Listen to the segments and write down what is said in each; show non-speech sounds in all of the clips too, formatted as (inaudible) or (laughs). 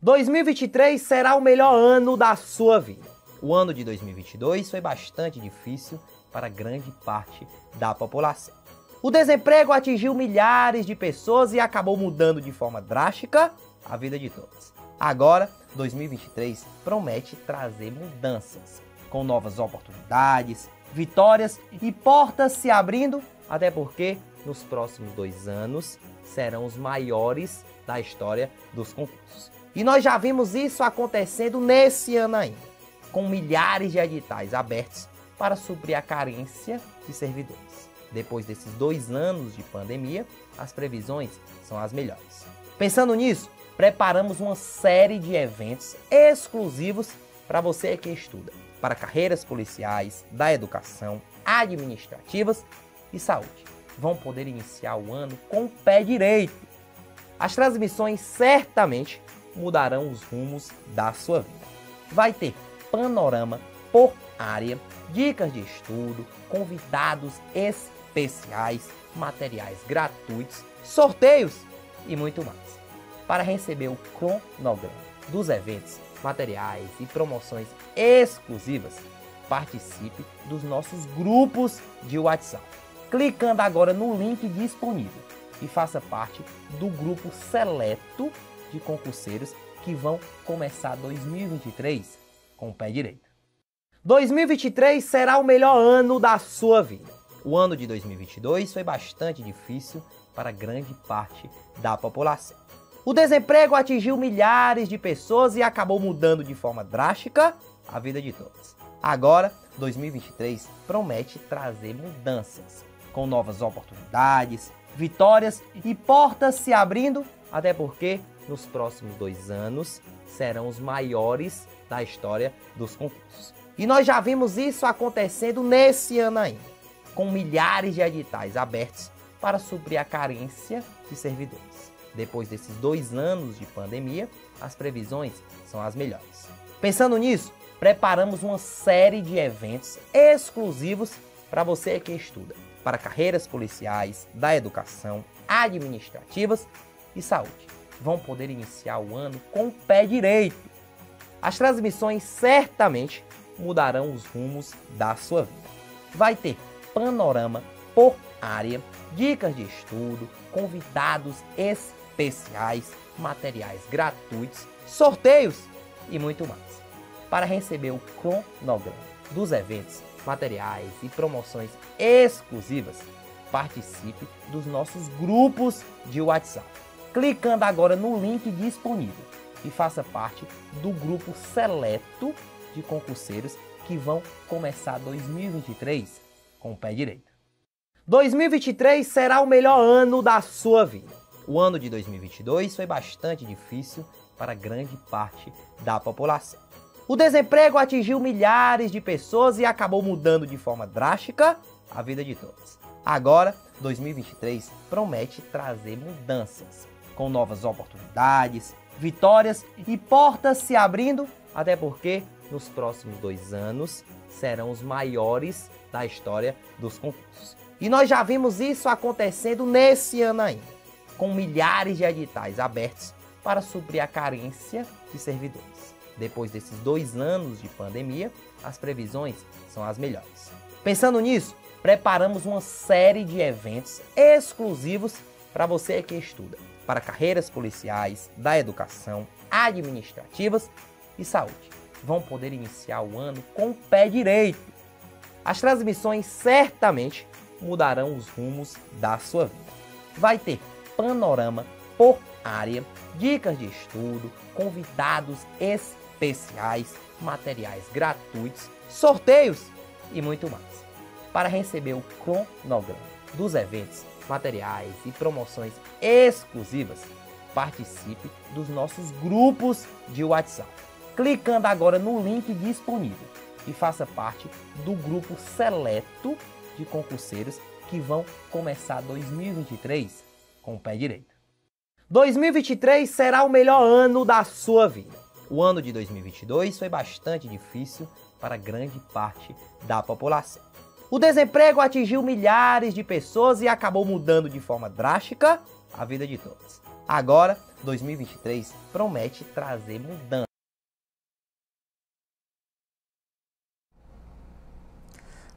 2023 será o melhor ano da sua vida. O ano de 2022 foi bastante difícil para grande parte da população. O desemprego atingiu milhares de pessoas e acabou mudando de forma drástica a vida de todos. Agora, 2023 promete trazer mudanças, com novas oportunidades, vitórias e portas se abrindo, até porque nos próximos dois anos serão os maiores da história dos concursos. E nós já vimos isso acontecendo nesse ano ainda, com milhares de editais abertos para suprir a carência de servidores. Depois desses dois anos de pandemia, as previsões são as melhores. Pensando nisso, preparamos uma série de eventos exclusivos para você que estuda, para carreiras policiais, da educação, administrativas e saúde. Vão poder iniciar o ano com o pé direito. As transmissões certamente mudarão os rumos da sua vida. Vai ter panorama por área, dicas de estudo, convidados especiais, materiais gratuitos, sorteios e muito mais. Para receber o cronograma dos eventos, materiais e promoções exclusivas, participe dos nossos grupos de WhatsApp, clicando agora no link disponível e faça parte do grupo seleto de concurseiros que vão começar 2023 com o pé direito. 2023 será o melhor ano da sua vida. O ano de 2022 foi bastante difícil para grande parte da população. O desemprego atingiu milhares de pessoas e acabou mudando de forma drástica a vida de todos. Agora, 2023 promete trazer mudanças, com novas oportunidades, vitórias e portas se abrindo, até porque nos próximos dois anos serão os maiores da história dos concursos. E nós já vimos isso acontecendo nesse ano ainda, com milhares de editais abertos para suprir a carência de servidores. Depois desses dois anos de pandemia, as previsões são as melhores. Pensando nisso, preparamos uma série de eventos exclusivos para você que estuda para carreiras policiais, da educação, administrativas e saúde vão poder iniciar o ano com o pé direito. As transmissões certamente mudarão os rumos da sua vida. Vai ter panorama por área, dicas de estudo, convidados especiais, materiais gratuitos, sorteios e muito mais. Para receber o cronograma dos eventos, materiais e promoções exclusivas, participe dos nossos grupos de WhatsApp clicando agora no link disponível e faça parte do grupo seleto de concurseiros que vão começar 2023 com o pé direito. 2023 será o melhor ano da sua vida. O ano de 2022 foi bastante difícil para grande parte da população. O desemprego atingiu milhares de pessoas e acabou mudando de forma drástica a vida de todos. Agora, 2023 promete trazer mudanças com novas oportunidades, vitórias e portas se abrindo, até porque nos próximos dois anos serão os maiores da história dos concursos. E nós já vimos isso acontecendo nesse ano ainda, com milhares de editais abertos para suprir a carência de servidores. Depois desses dois anos de pandemia, as previsões são as melhores. Pensando nisso, preparamos uma série de eventos exclusivos para você que estuda para carreiras policiais, da educação, administrativas e saúde. Vão poder iniciar o ano com o pé direito. As transmissões certamente mudarão os rumos da sua vida. Vai ter panorama por área, dicas de estudo, convidados especiais, materiais gratuitos, sorteios e muito mais. Para receber o cronograma dos eventos, materiais e promoções exclusivas, participe dos nossos grupos de WhatsApp. Clicando agora no link disponível e faça parte do grupo seleto de concurseiros que vão começar 2023 com o pé direito. 2023 será o melhor ano da sua vida. O ano de 2022 foi bastante difícil para grande parte da população. O desemprego atingiu milhares de pessoas e acabou mudando de forma drástica a vida de todas. Agora, 2023 promete trazer mudança.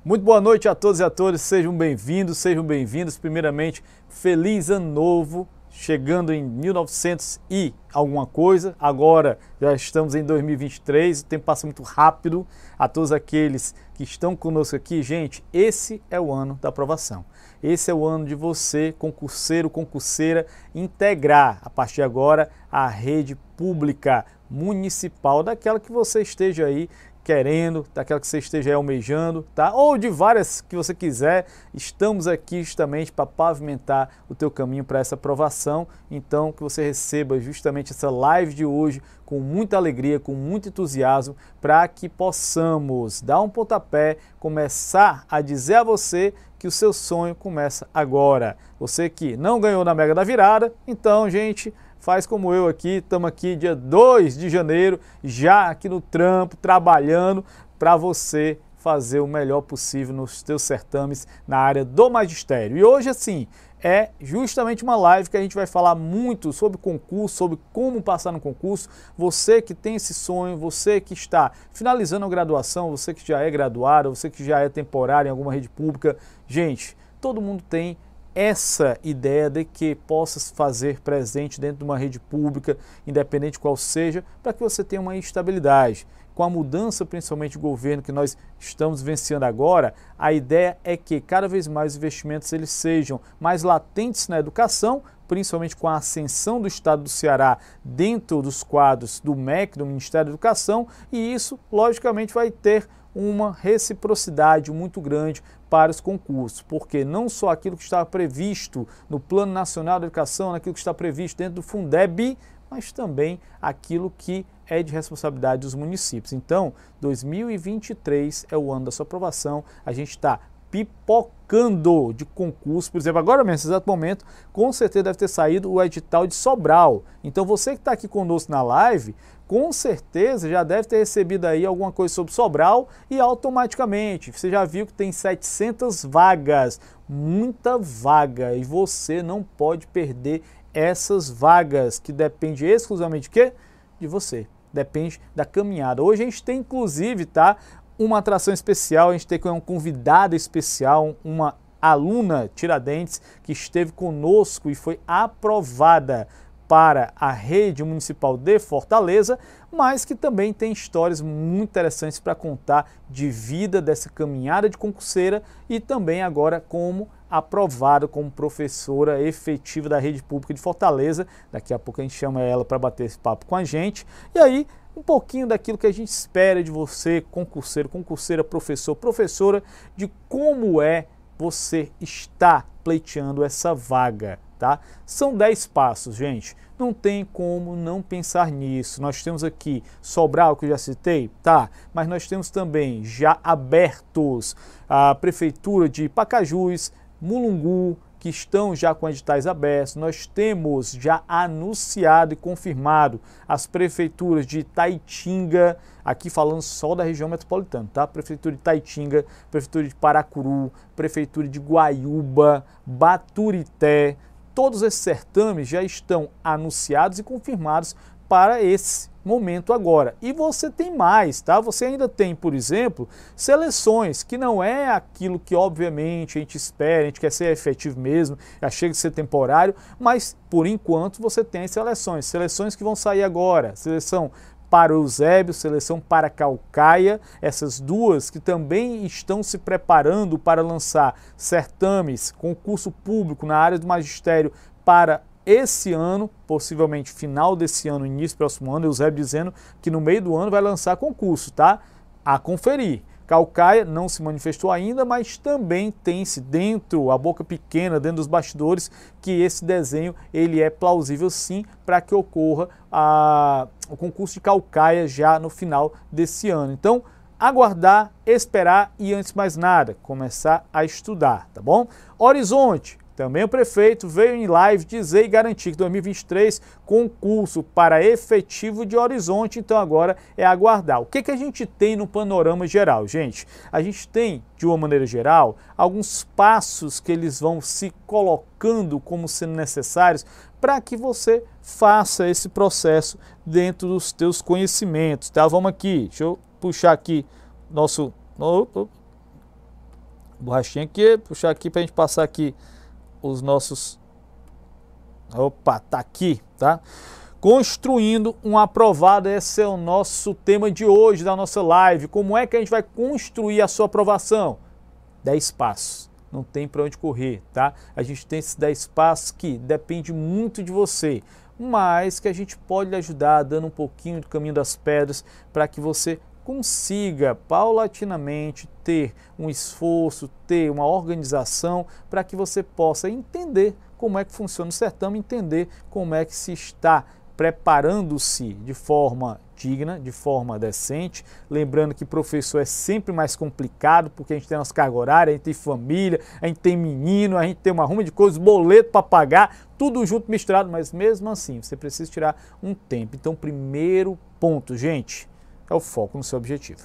Muito boa noite a todos e a todas, sejam bem-vindos, sejam bem-vindos. Primeiramente, feliz ano novo chegando em 1900 e alguma coisa. Agora já estamos em 2023, o tempo passa muito rápido. A todos aqueles que estão conosco aqui, gente, esse é o ano da aprovação. Esse é o ano de você, concurseiro, concurseira, integrar a partir de agora a rede pública municipal daquela que você esteja aí querendo, daquela que você esteja almejando, tá? Ou de várias que você quiser. Estamos aqui justamente para pavimentar o teu caminho para essa aprovação. Então, que você receba justamente essa live de hoje com muita alegria, com muito entusiasmo, para que possamos dar um pontapé, começar a dizer a você que o seu sonho começa agora. Você que não ganhou na mega da virada, então, gente, Faz como eu aqui, estamos aqui dia 2 de janeiro, já aqui no trampo, trabalhando para você fazer o melhor possível nos teus certames na área do magistério. E hoje, assim, é justamente uma live que a gente vai falar muito sobre concurso, sobre como passar no concurso. Você que tem esse sonho, você que está finalizando a graduação, você que já é graduado, você que já é temporário em alguma rede pública, gente, todo mundo tem essa ideia de que possa fazer presente dentro de uma rede pública, independente qual seja, para que você tenha uma estabilidade. Com a mudança, principalmente, de governo que nós estamos vencendo agora, a ideia é que cada vez mais investimentos eles sejam mais latentes na educação, principalmente com a ascensão do Estado do Ceará dentro dos quadros do MEC, do Ministério da Educação, e isso, logicamente, vai ter uma reciprocidade muito grande para os concursos, porque não só aquilo que estava previsto no Plano Nacional de Educação, naquilo que está previsto dentro do Fundeb, mas também aquilo que é de responsabilidade dos municípios. Então, 2023 é o ano da sua aprovação, a gente está pipocando de concurso, por exemplo, agora mesmo, nesse exato momento, com certeza deve ter saído o edital de Sobral. Então você que está aqui conosco na live, com certeza já deve ter recebido aí alguma coisa sobre Sobral e automaticamente você já viu que tem 700 vagas, muita vaga e você não pode perder essas vagas que depende exclusivamente de quê? De você. Depende da caminhada. Hoje a gente tem inclusive, tá, uma atração especial, a gente tem com um convidado especial, uma aluna Tiradentes que esteve conosco e foi aprovada para a rede municipal de Fortaleza, mas que também tem histórias muito interessantes para contar de vida dessa caminhada de concurseira e também agora como aprovada como professora efetiva da rede pública de Fortaleza. Daqui a pouco a gente chama ela para bater esse papo com a gente. E aí, um pouquinho daquilo que a gente espera de você, concurseiro, concurseira, professor, professora, de como é você está pleiteando essa vaga tá? São 10 passos, gente. Não tem como não pensar nisso. Nós temos aqui Sobral, que eu já citei, tá? Mas nós temos também já abertos a Prefeitura de Pacajus, Mulungu, que estão já com editais abertos. Nós temos já anunciado e confirmado as prefeituras de Taitinga, aqui falando só da região metropolitana, tá? Prefeitura de Taitinga, Prefeitura de Paracuru, Prefeitura de Guaiúba, Baturité, Todos esses certames já estão anunciados e confirmados para esse momento agora. E você tem mais, tá? Você ainda tem, por exemplo, seleções, que não é aquilo que obviamente a gente espera, a gente quer ser efetivo mesmo, já chega de ser temporário, mas por enquanto você tem seleções, seleções que vão sair agora, seleção para Eusébio, seleção para Calcaia, essas duas que também estão se preparando para lançar certames, concurso público na área do magistério para esse ano, possivelmente final desse ano, início do próximo ano, Eusébio dizendo que no meio do ano vai lançar concurso, tá? A conferir. Calcaia não se manifestou ainda, mas também tem-se dentro, a boca pequena, dentro dos bastidores, que esse desenho ele é plausível sim para que ocorra a o concurso de Calcaia já no final desse ano. Então, aguardar, esperar e antes mais nada, começar a estudar, tá bom? Horizonte, também o prefeito veio em live dizer e garantir que 2023 concurso para efetivo de Horizonte, então agora é aguardar. O que, que a gente tem no panorama geral, gente? A gente tem, de uma maneira geral, alguns passos que eles vão se colocando como sendo necessários para que você faça esse processo dentro dos teus conhecimentos, tá? Vamos aqui, deixa eu puxar aqui nosso... Opa. Borrachinha aqui, puxar aqui para a gente passar aqui os nossos. Opa, tá aqui, tá? Construindo um aprovado, esse é o nosso tema de hoje da nossa live. Como é que a gente vai construir a sua aprovação? 10 passos. Não tem para onde correr, tá? A gente tem esses 10 passos que depende muito de você, mas que a gente pode lhe ajudar dando um pouquinho do caminho das pedras para que você consiga paulatinamente ter um esforço, ter uma organização para que você possa entender como é que funciona o certame, entender como é que se está preparando-se de forma digna, de forma decente. Lembrando que professor é sempre mais complicado, porque a gente tem nossa carga horária, a gente tem família, a gente tem menino, a gente tem uma ruma de coisas, boleto para pagar, tudo junto misturado, mas mesmo assim você precisa tirar um tempo. Então, primeiro ponto, gente, é o foco no seu objetivo.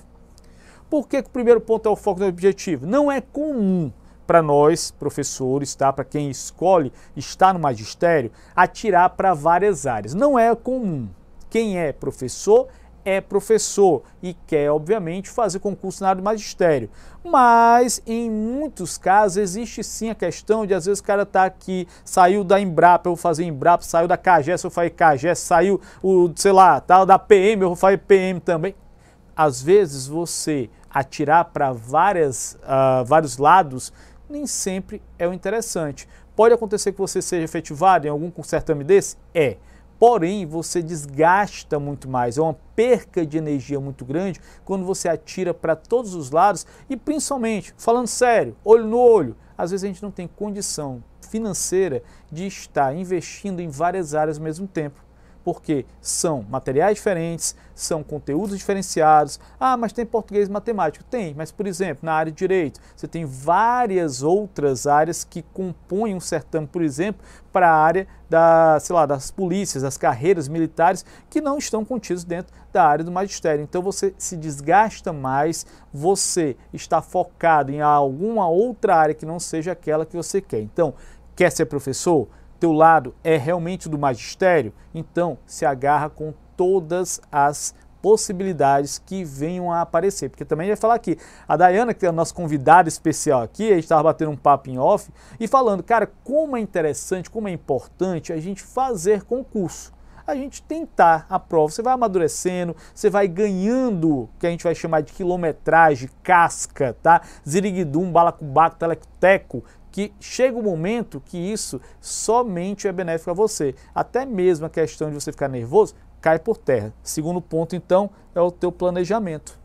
Por que, que o primeiro ponto é o foco no objetivo? Não é comum para nós, professores, tá? para quem escolhe estar no magistério, atirar para várias áreas. Não é comum. Quem é professor é professor e quer, obviamente, fazer concurso na área do magistério. Mas, em muitos casos, existe sim a questão de, às vezes, o cara está aqui, saiu da Embrapa, eu vou fazer Embrapa, saiu da CAGES, eu vou CAGES, saiu, o, sei lá, tal da PM, eu vou fazer PM também. Às vezes, você atirar para uh, ah, vários lados nem sempre é o interessante. Pode acontecer que você seja efetivado em algum certame desse? É. Porém, você desgasta muito mais, é uma perca de energia muito grande quando você atira para todos os lados e principalmente, falando sério, olho no olho, às vezes a gente não tem condição financeira de estar investindo em várias áreas ao mesmo tempo porque são materiais diferentes, são conteúdos diferenciados. Ah, mas tem português e Tem, mas por exemplo, na área de direito, você tem várias outras áreas que compõem um certame, por exemplo, para a área da, sei lá, das polícias, das carreiras militares, que não estão contidos dentro da área do magistério. Então você se desgasta mais, você está focado em alguma outra área que não seja aquela que você quer. Então, quer ser professor? teu lado é realmente do magistério, então se agarra com todas as possibilidades que venham a aparecer. Porque também vai falar aqui, a Dayana, que é a nossa convidada especial aqui, a gente estava batendo um papo em off e falando, cara, como é interessante, como é importante a gente fazer concurso a gente tentar a prova. Você vai amadurecendo, você vai ganhando, que a gente vai chamar de quilometragem, casca, tá? Ziriguidum, balacubaco, telecoteco, que chega o um momento que isso somente é benéfico a você. Até mesmo a questão de você ficar nervoso cai por terra. Segundo ponto, então, é o teu planejamento.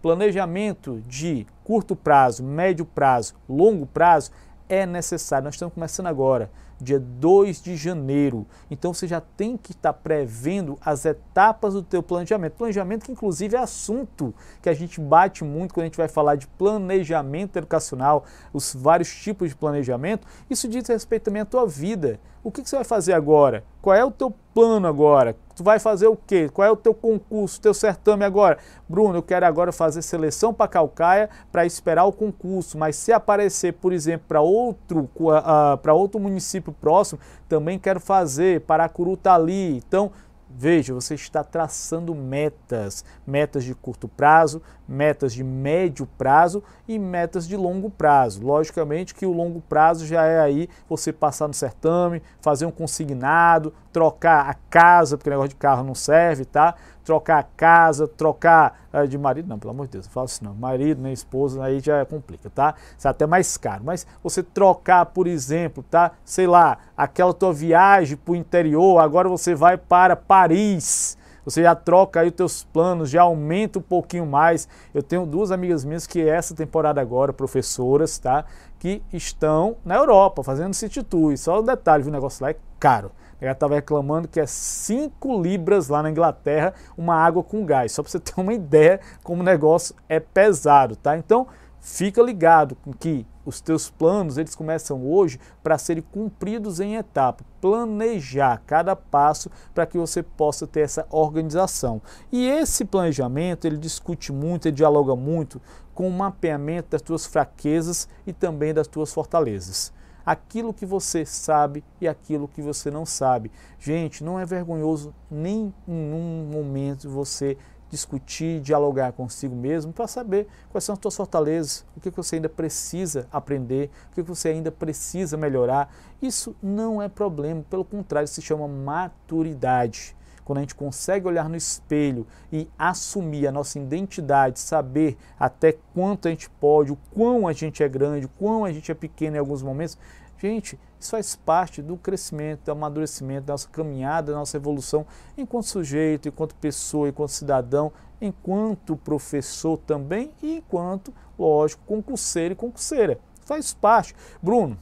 Planejamento de curto prazo, médio prazo, longo prazo é necessário. Nós estamos começando agora dia 2 de janeiro. Então você já tem que estar tá prevendo as etapas do teu planejamento. Planejamento que inclusive é assunto que a gente bate muito quando a gente vai falar de planejamento educacional, os vários tipos de planejamento. Isso diz respeito também à tua vida. O que, que você vai fazer agora? Qual é o teu plano agora? Tu vai fazer o quê? Qual é o teu concurso, teu certame agora? Bruno, eu quero agora fazer seleção para Calcaia para esperar o concurso, mas se aparecer, por exemplo, para outro, uh, para outro município o próximo, também quero fazer Curutali Então, veja, você está traçando metas, metas de curto prazo, metas de médio prazo e metas de longo prazo. Logicamente que o longo prazo já é aí você passar no certame, fazer um consignado, trocar a casa, porque negócio de carro não serve, tá? Trocar a casa, trocar eh, de marido, não, pelo amor de Deus, eu falo assim não, marido, nem né, esposa, aí já complica, tá? Isso é até mais caro, mas você trocar, por exemplo, tá? Sei lá, aquela tua viagem para o interior, agora você vai para Paris, você já troca aí os teus planos, já aumenta um pouquinho mais. Eu tenho duas amigas minhas que essa temporada agora, professoras, tá? Que estão na Europa fazendo City Tour. Só o um detalhe, viu? O negócio lá é caro. Ela estava reclamando que é 5 libras lá na Inglaterra uma água com gás. Só para você ter uma (laughs) ideia como o negócio é pesado, tá? Então, fica ligado que os teus planos, eles começam hoje para serem cumpridos em etapa. Planejar cada passo para que você possa ter essa organização. E esse planejamento, ele discute muito, ele dialoga muito com o mapeamento das tuas fraquezas e também das tuas fortalezas aquilo que você sabe e aquilo que você não sabe. Gente, não é vergonhoso nem em um momento você discutir, dialogar consigo mesmo para saber quais são as suas fortalezas, o que você ainda precisa aprender, o que você ainda precisa melhorar. Isso não é problema, pelo contrário, se chama maturidade. Quando a gente consegue olhar no espelho e assumir a nossa identidade, saber até quanto a gente pode, o quão a gente é grande, o quão a gente é pequeno em alguns momentos, gente, isso faz parte do crescimento, do amadurecimento, da nossa caminhada, da nossa evolução enquanto sujeito, enquanto pessoa, enquanto cidadão, enquanto professor também e enquanto, lógico, concurseiro e concurseira. Faz parte. Bruno,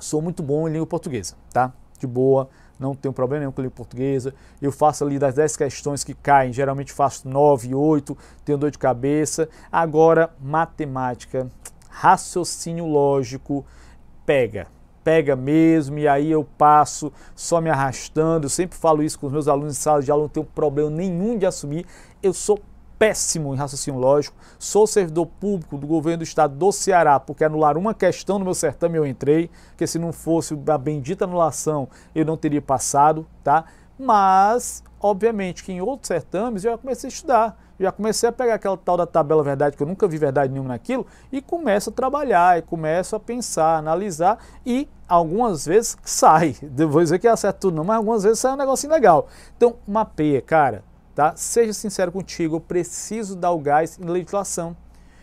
sou muito bom em língua portuguesa, tá? De boa, não tenho problema nenhum com língua portuguesa. Eu faço ali das 10 questões que caem, geralmente faço 9, 8, tenho dor de cabeça. Agora, matemática, raciocínio lógico, pega pega mesmo e aí eu passo só me arrastando. Eu sempre falo isso com os meus alunos em sala de aula, não tenho problema nenhum de assumir. Eu sou péssimo em raciocínio lógico, sou servidor público do governo do estado do Ceará, porque anularam uma questão no meu certame eu entrei, que se não fosse a bendita anulação eu não teria passado, tá? Mas, obviamente, que em outros certames eu já comecei a estudar. Eu já comecei a pegar aquela tal da tabela verdade, que eu nunca vi verdade nenhuma naquilo, e começo a trabalhar, e começo a pensar, analisar, e algumas vezes sai. (laughs) vou dizer que acerta tudo não, mas algumas vezes sai um negocinho legal. Então, mapeia, cara, tá? Seja sincero contigo, eu preciso dar o gás em legislação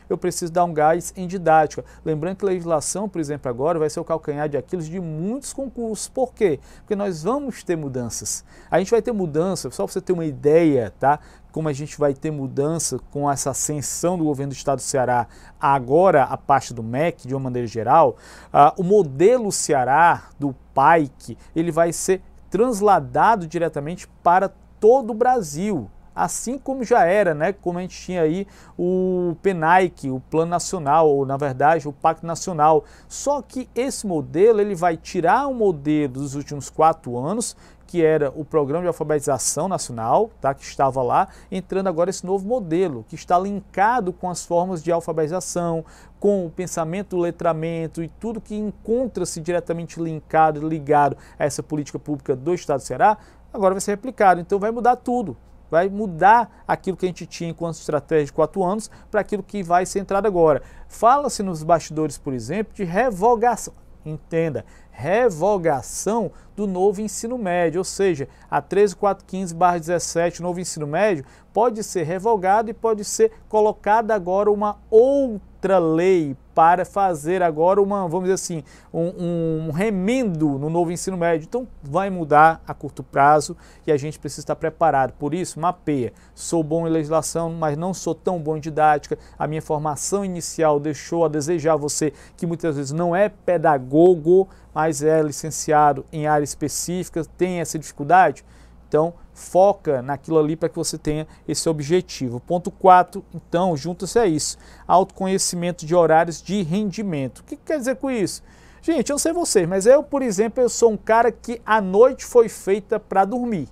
eu preciso dar um gás em didática. Lembrando que a legislação, por exemplo, agora vai ser o calcanhar de Aquiles de muitos concursos. Por quê? Porque nós vamos ter mudanças. A gente vai ter mudança, só para você ter uma ideia, tá? como a gente vai ter mudança com essa ascensão do governo do estado do Ceará, agora a parte do MEC, de uma maneira geral, uh, o modelo Ceará do PAIC, ele vai ser transladado diretamente para todo o Brasil assim como já era, né? Como a gente tinha aí o PNAIC, o Plano Nacional, ou na verdade o Pacto Nacional. Só que esse modelo ele vai tirar o modelo dos últimos quatro anos que era o Programa de Alfabetização Nacional, tá, que estava lá, entrando agora esse novo modelo, que está linkado com as formas de alfabetização, com o pensamento, o letramento e tudo que encontra-se diretamente linkado, ligado a essa política pública do Estado do Ceará, agora vai ser replicado. Então vai mudar tudo vai mudar aquilo que a gente tinha enquanto estratégia de quatro anos para aquilo que vai ser entrado agora. Fala-se nos bastidores, por exemplo, de revogação. Entenda, revogação do novo ensino médio, ou seja, a 13415/17, novo ensino médio, pode ser revogado e pode ser colocada agora uma outra outra lei para fazer agora uma, vamos dizer assim, um, um, remendo no novo ensino médio. Então vai mudar a curto prazo e a gente precisa estar preparado. Por isso, mapeia. Sou bom em legislação, mas não sou tão bom em didática. A minha formação inicial deixou a desejar você que muitas vezes não é pedagogo, mas é licenciado em área específica, tem essa dificuldade. Então, foca naquilo ali para que você tenha esse objetivo. Ponto 4, então, junta-se a isso, autoconhecimento de horários de rendimento. O que, que quer dizer com isso? Gente, eu não sei vocês, mas eu, por exemplo, eu sou um cara que a noite foi feita para dormir.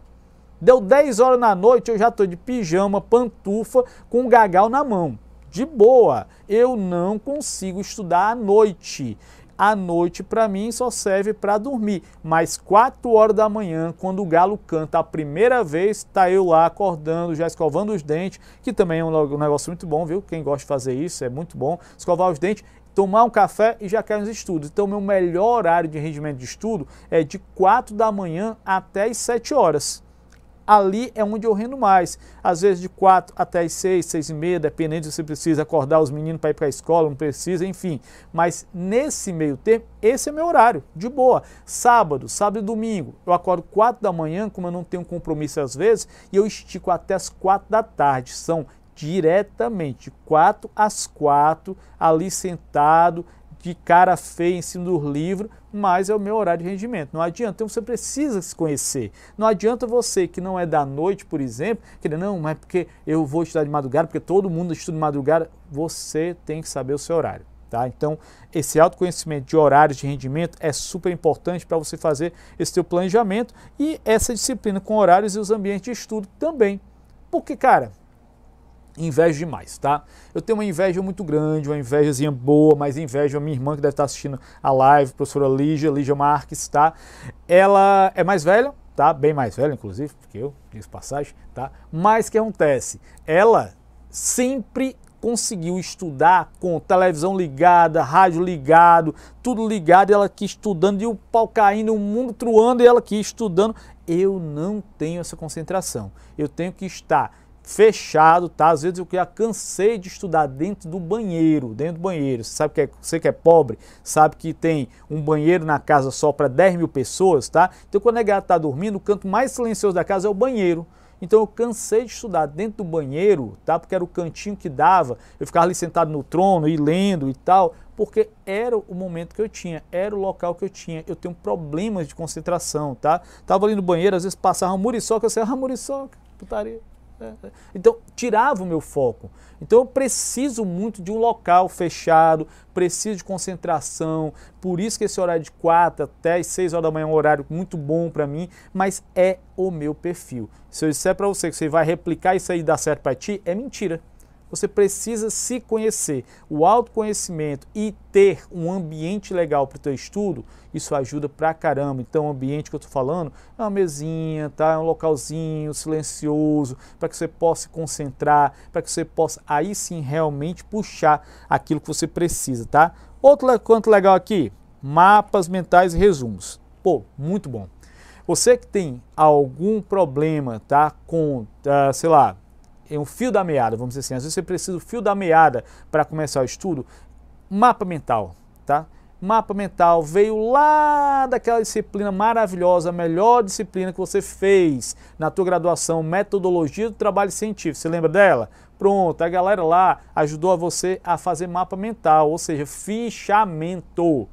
Deu 10 horas na noite, eu já estou de pijama, pantufa, com um gagal na mão. De boa, eu não consigo estudar à noite. A noite para mim só serve para dormir, mas 4 horas da manhã, quando o galo canta a primeira vez, tá eu lá acordando, já escovando os dentes, que também é um negócio muito bom, viu? Quem gosta de fazer isso é muito bom, escovar os dentes tomar um café e já quer os estudos. Então, meu melhor horário de rendimento de estudo é de 4 da manhã até as 7 horas ali é onde eu rendo mais. Às vezes de 4 até as 6, 6 e meia, dependendo se precisa acordar os meninos para ir para a escola, não precisa, enfim. Mas nesse meio tempo, esse é meu horário, de boa. Sábado, sábado e domingo, eu acordo 4 da manhã, como eu não tenho compromisso às vezes, e eu estico até as 4 da tarde. São diretamente 4 às 4, ali sentado, de cara feia em cima do livro, mas é o meu horário de rendimento. Não adianta, então você precisa se conhecer. Não adianta você que não é da noite, por exemplo, querer, não, mas porque eu vou estudar de madrugada, porque todo mundo estuda de madrugada. Você tem que saber o seu horário. Tá? Então, esse autoconhecimento de horários de rendimento é super importante para você fazer esse seu planejamento e essa disciplina com horários e os ambientes de estudo também. Porque, cara, invejo demais, tá? Eu tenho uma inveja muito grande, uma invejazinha boa, mas inveja. a minha irmã que deve estar assistindo a live, professora Lígia, Lígia Marques, tá? Ela é mais velha, tá? Bem mais velha, inclusive, porque eu, diz passagem, tá? Mas o que acontece? Ela sempre conseguiu estudar com televisão ligada, rádio ligado, tudo ligado, e ela aqui estudando, e o pau caindo, o mundo truando, e ela aqui estudando. Eu não tenho essa concentração. Eu tenho que estar fechado, tá? Às vezes eu já cansei de estudar dentro do banheiro, dentro do banheiro. Você sabe que é, você que é pobre, sabe que tem um banheiro na casa só para 10 mil pessoas, tá? Então quando a galera tá dormindo, o canto mais silencioso da casa é o banheiro. Então eu cansei de estudar dentro do banheiro, tá? Porque era o cantinho que dava, eu ficava ali sentado no trono e lendo e tal, porque era o momento que eu tinha, era o local que eu tinha. Eu tenho problemas de concentração, tá? Tava ali no banheiro, às vezes passava uma muriçoca, eu sei, ah, muriçoca, putaria. Então, tirava o meu foco. Então, eu preciso muito de um local fechado, preciso de concentração. Por isso que esse horário de 4 até as 6 horas da manhã é um horário muito bom para mim, mas é o meu perfil. Se eu disser para você que você vai replicar isso aí e dar certo para ti, é mentira você precisa se conhecer. O autoconhecimento e ter um ambiente legal para o teu estudo, isso ajuda pra caramba. Então, o ambiente que eu estou falando é uma mesinha, tá? É um localzinho silencioso para que você possa se concentrar, para que você possa aí sim realmente puxar aquilo que você precisa, tá? Outro quanto legal aqui, mapas mentais e resumos. Pô, muito bom. Você que tem algum problema, tá? Com, uh, sei lá, é um fio da meada, vamos dizer assim. Às vezes você precisa do fio da meada para começar o estudo. Mapa mental, tá? Mapa mental veio lá daquela disciplina maravilhosa, a melhor disciplina que você fez na tua graduação, metodologia do trabalho científico. Você lembra dela? Pronto, a galera lá ajudou a você a fazer mapa mental, ou seja, fichamento.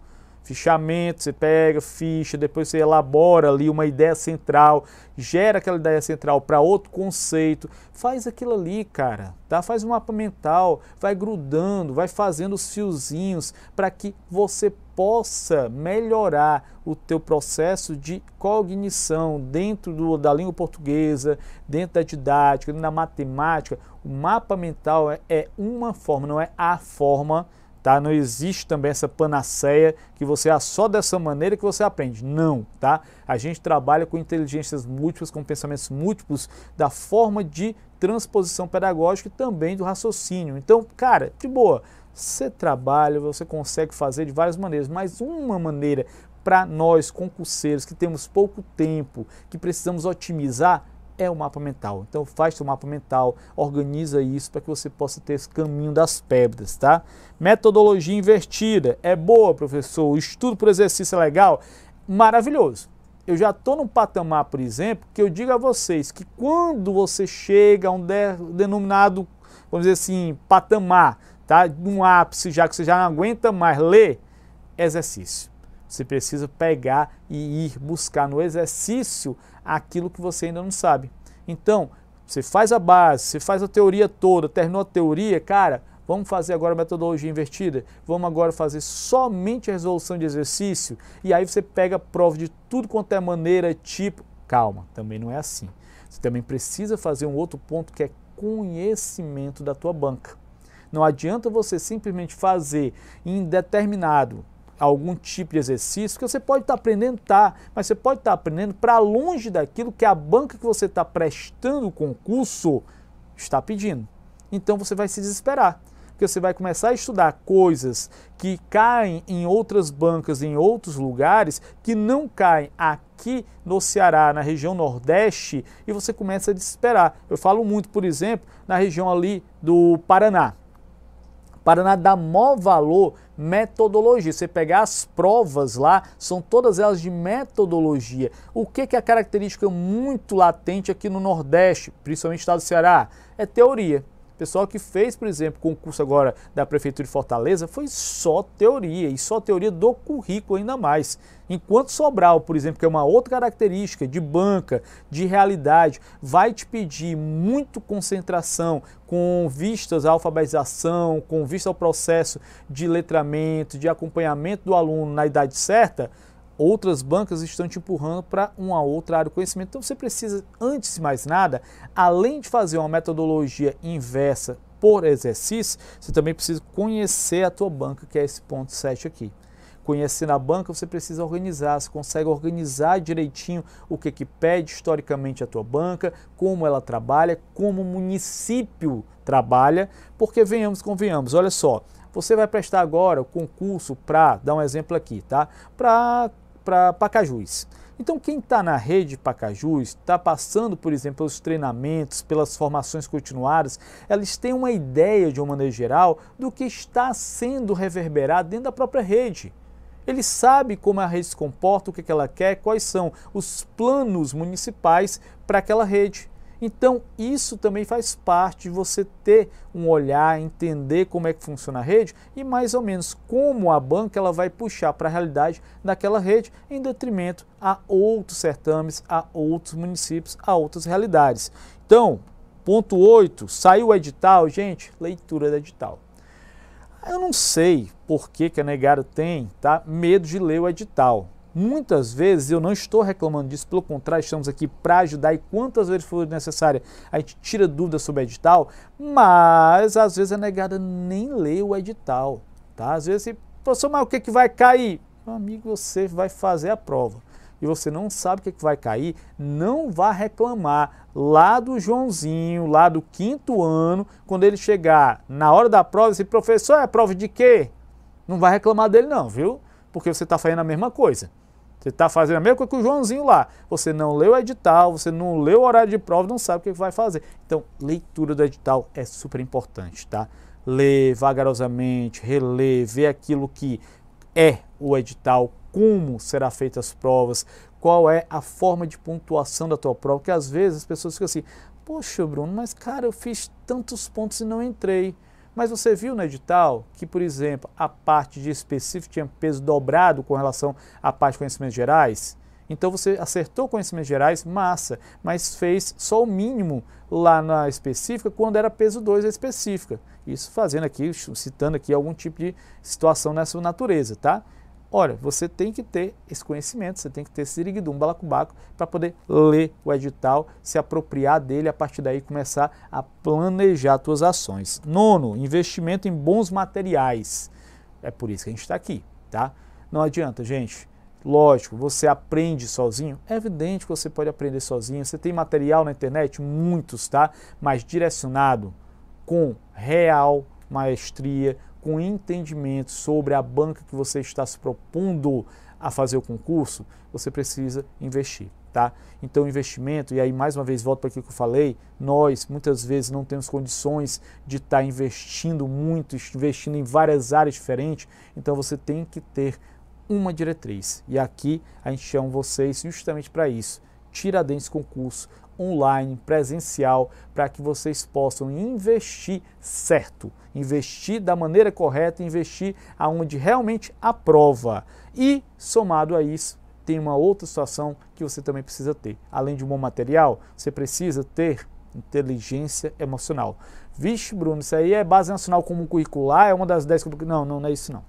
Fichamento, você pega, ficha, depois você elabora ali uma ideia central, gera aquela ideia central para outro conceito, faz aquilo ali, cara, tá? Faz um mapa mental, vai grudando, vai fazendo os fiozinhos para que você possa melhorar o teu processo de cognição dentro do, da língua portuguesa, dentro da didática, dentro da matemática. O mapa mental é, é uma forma, não é a forma tá? Não existe também essa panaceia que você é só dessa maneira que você aprende. Não, tá? A gente trabalha com inteligências múltiplas, com pensamentos múltiplos da forma de transposição pedagógica e também do raciocínio. Então, cara, de boa, você trabalha, você consegue fazer de várias maneiras, mas uma maneira para nós concurseiros que temos pouco tempo, que precisamos otimizar, é o mapa mental. Então faz seu mapa mental, organiza isso para que você possa ter esse caminho das pedras, tá? Metodologia invertida é boa, professor. O estudo por exercício é legal, maravilhoso. Eu já estou num patamar, por exemplo, que eu digo a vocês que quando você chega a um denominado, vamos dizer assim, patamar, tá? Um ápice já que você já não aguenta mais ler, exercício. Você precisa pegar e ir buscar no exercício aquilo que você ainda não sabe. Então, você faz a base, você faz a teoria toda, terminou a teoria, cara, vamos fazer agora a metodologia invertida, vamos agora fazer somente a resolução de exercício, e aí você pega a prova de tudo quanto é maneira, tipo. Calma, também não é assim. Você também precisa fazer um outro ponto que é conhecimento da tua banca. Não adianta você simplesmente fazer indeterminado, algum tipo de exercício, que você pode estar tá aprendendo, tá, mas você pode estar tá aprendendo para longe daquilo que a banca que você está prestando o concurso está pedindo. Então você vai se desesperar, porque você vai começar a estudar coisas que caem em outras bancas, em outros lugares, que não caem aqui no Ceará, na região Nordeste, e você começa a desesperar. Eu falo muito, por exemplo, na região ali do Paraná. Paraná dá maior valor metodologia. Você pegar as provas lá, são todas elas de metodologia. O que, que é a característica muito latente aqui no Nordeste, principalmente no estado do Ceará? É teoria. Pessoal que fez, por exemplo, concurso agora da Prefeitura de Fortaleza, foi só teoria, e só teoria do currículo ainda mais. Enquanto Sobral, por exemplo, que é uma outra característica de banca, de realidade, vai te pedir muito concentração com vistas à alfabetização, com vista ao processo de letramento, de acompanhamento do aluno na idade certa, outras bancas estão te empurrando para uma outra área do conhecimento. Então você precisa, antes de mais nada, além de fazer uma metodologia inversa por exercício, você também precisa conhecer a tua banca, que é esse ponto 7 aqui. Conhecendo a banca, você precisa organizar, você consegue organizar direitinho o que, que pede historicamente a tua banca, como ela trabalha, como o município trabalha, porque venhamos, convenhamos, olha só, você vai prestar agora o concurso para, dar um exemplo aqui, tá? Para para Pacajus. Então, quem está na rede Pacajus, está passando, por exemplo, pelos treinamentos, pelas formações continuadas, elas têm uma ideia, de uma maneira geral, do que está sendo reverberado dentro da própria rede. Ele sabe como a rede se comporta, o que, é que ela quer, quais são os planos municipais para aquela rede. Então, isso também faz parte de você ter um olhar, entender como é que funciona a rede e mais ou menos como a banca ela vai puxar para a realidade daquela rede em detrimento a outros certames, a outros municípios, a outras realidades. Então, ponto 8, saiu o edital, gente, leitura do edital. Eu não sei por que, que a negada tem tá, medo de ler o edital. Muitas vezes eu não estou reclamando disso, pelo contrário, estamos aqui para ajudar e quantas vezes for necessária a gente tira dúvidas sobre o edital, mas às vezes a é negada nem lê o edital, tá? Às vezes, professor, mas o que, é que vai cair? Meu amigo, você vai fazer a prova e você não sabe o que, é que vai cair, não vá reclamar lá do Joãozinho, lá do quinto ano, quando ele chegar na hora da prova, esse professor é prova de quê? Não vai reclamar dele não, viu? Porque você está fazendo a mesma coisa. Você está fazendo a mesma coisa que o Joãozinho lá. Você não leu o edital, você não leu o horário de prova, não sabe o que vai fazer. Então, leitura do edital é super importante, tá? Ler vagarosamente, reler, ver aquilo que é o edital, como será feita as provas, qual é a forma de pontuação da tua prova, porque às vezes as pessoas ficam assim, poxa Bruno, mas cara, eu fiz tantos pontos e não entrei. Mas você viu no edital que, por exemplo, a parte de específico tinha peso dobrado com relação à parte de conhecimentos gerais? Então você acertou conhecimentos gerais, massa, mas fez só o mínimo lá na específica quando era peso 2 a específica. Isso fazendo aqui, citando aqui algum tipo de situação nessa natureza, tá? Olha, você tem que ter esse conhecimento, você tem que ter esse irigdum balacubaco, para poder ler o edital, se apropriar dele, a partir daí começar a planejar suas ações. Nono, investimento em bons materiais. É por isso que a gente está aqui, tá? Não adianta, gente. Lógico, você aprende sozinho? É evidente que você pode aprender sozinho. Você tem material na internet? Muitos, tá? Mas direcionado com real maestria, com entendimento sobre a banca que você está se propondo a fazer o concurso, você precisa investir. Tá? Então, investimento, e aí mais uma vez volto para aquilo que eu falei, nós muitas vezes não temos condições de estar tá investindo muito, investindo em várias áreas diferentes, então você tem que ter uma diretriz. E aqui a gente chama vocês justamente para isso. Tiradentes Concurso, online, presencial, para que vocês possam investir certo, investir da maneira correta, investir aonde realmente aprova. E somado a isso, tem uma outra situação que você também precisa ter. Além de um bom material, você precisa ter inteligência emocional. Vixe, Bruno, isso aí é base nacional como curricular, é uma das 10 dez... Não, não, não é isso não.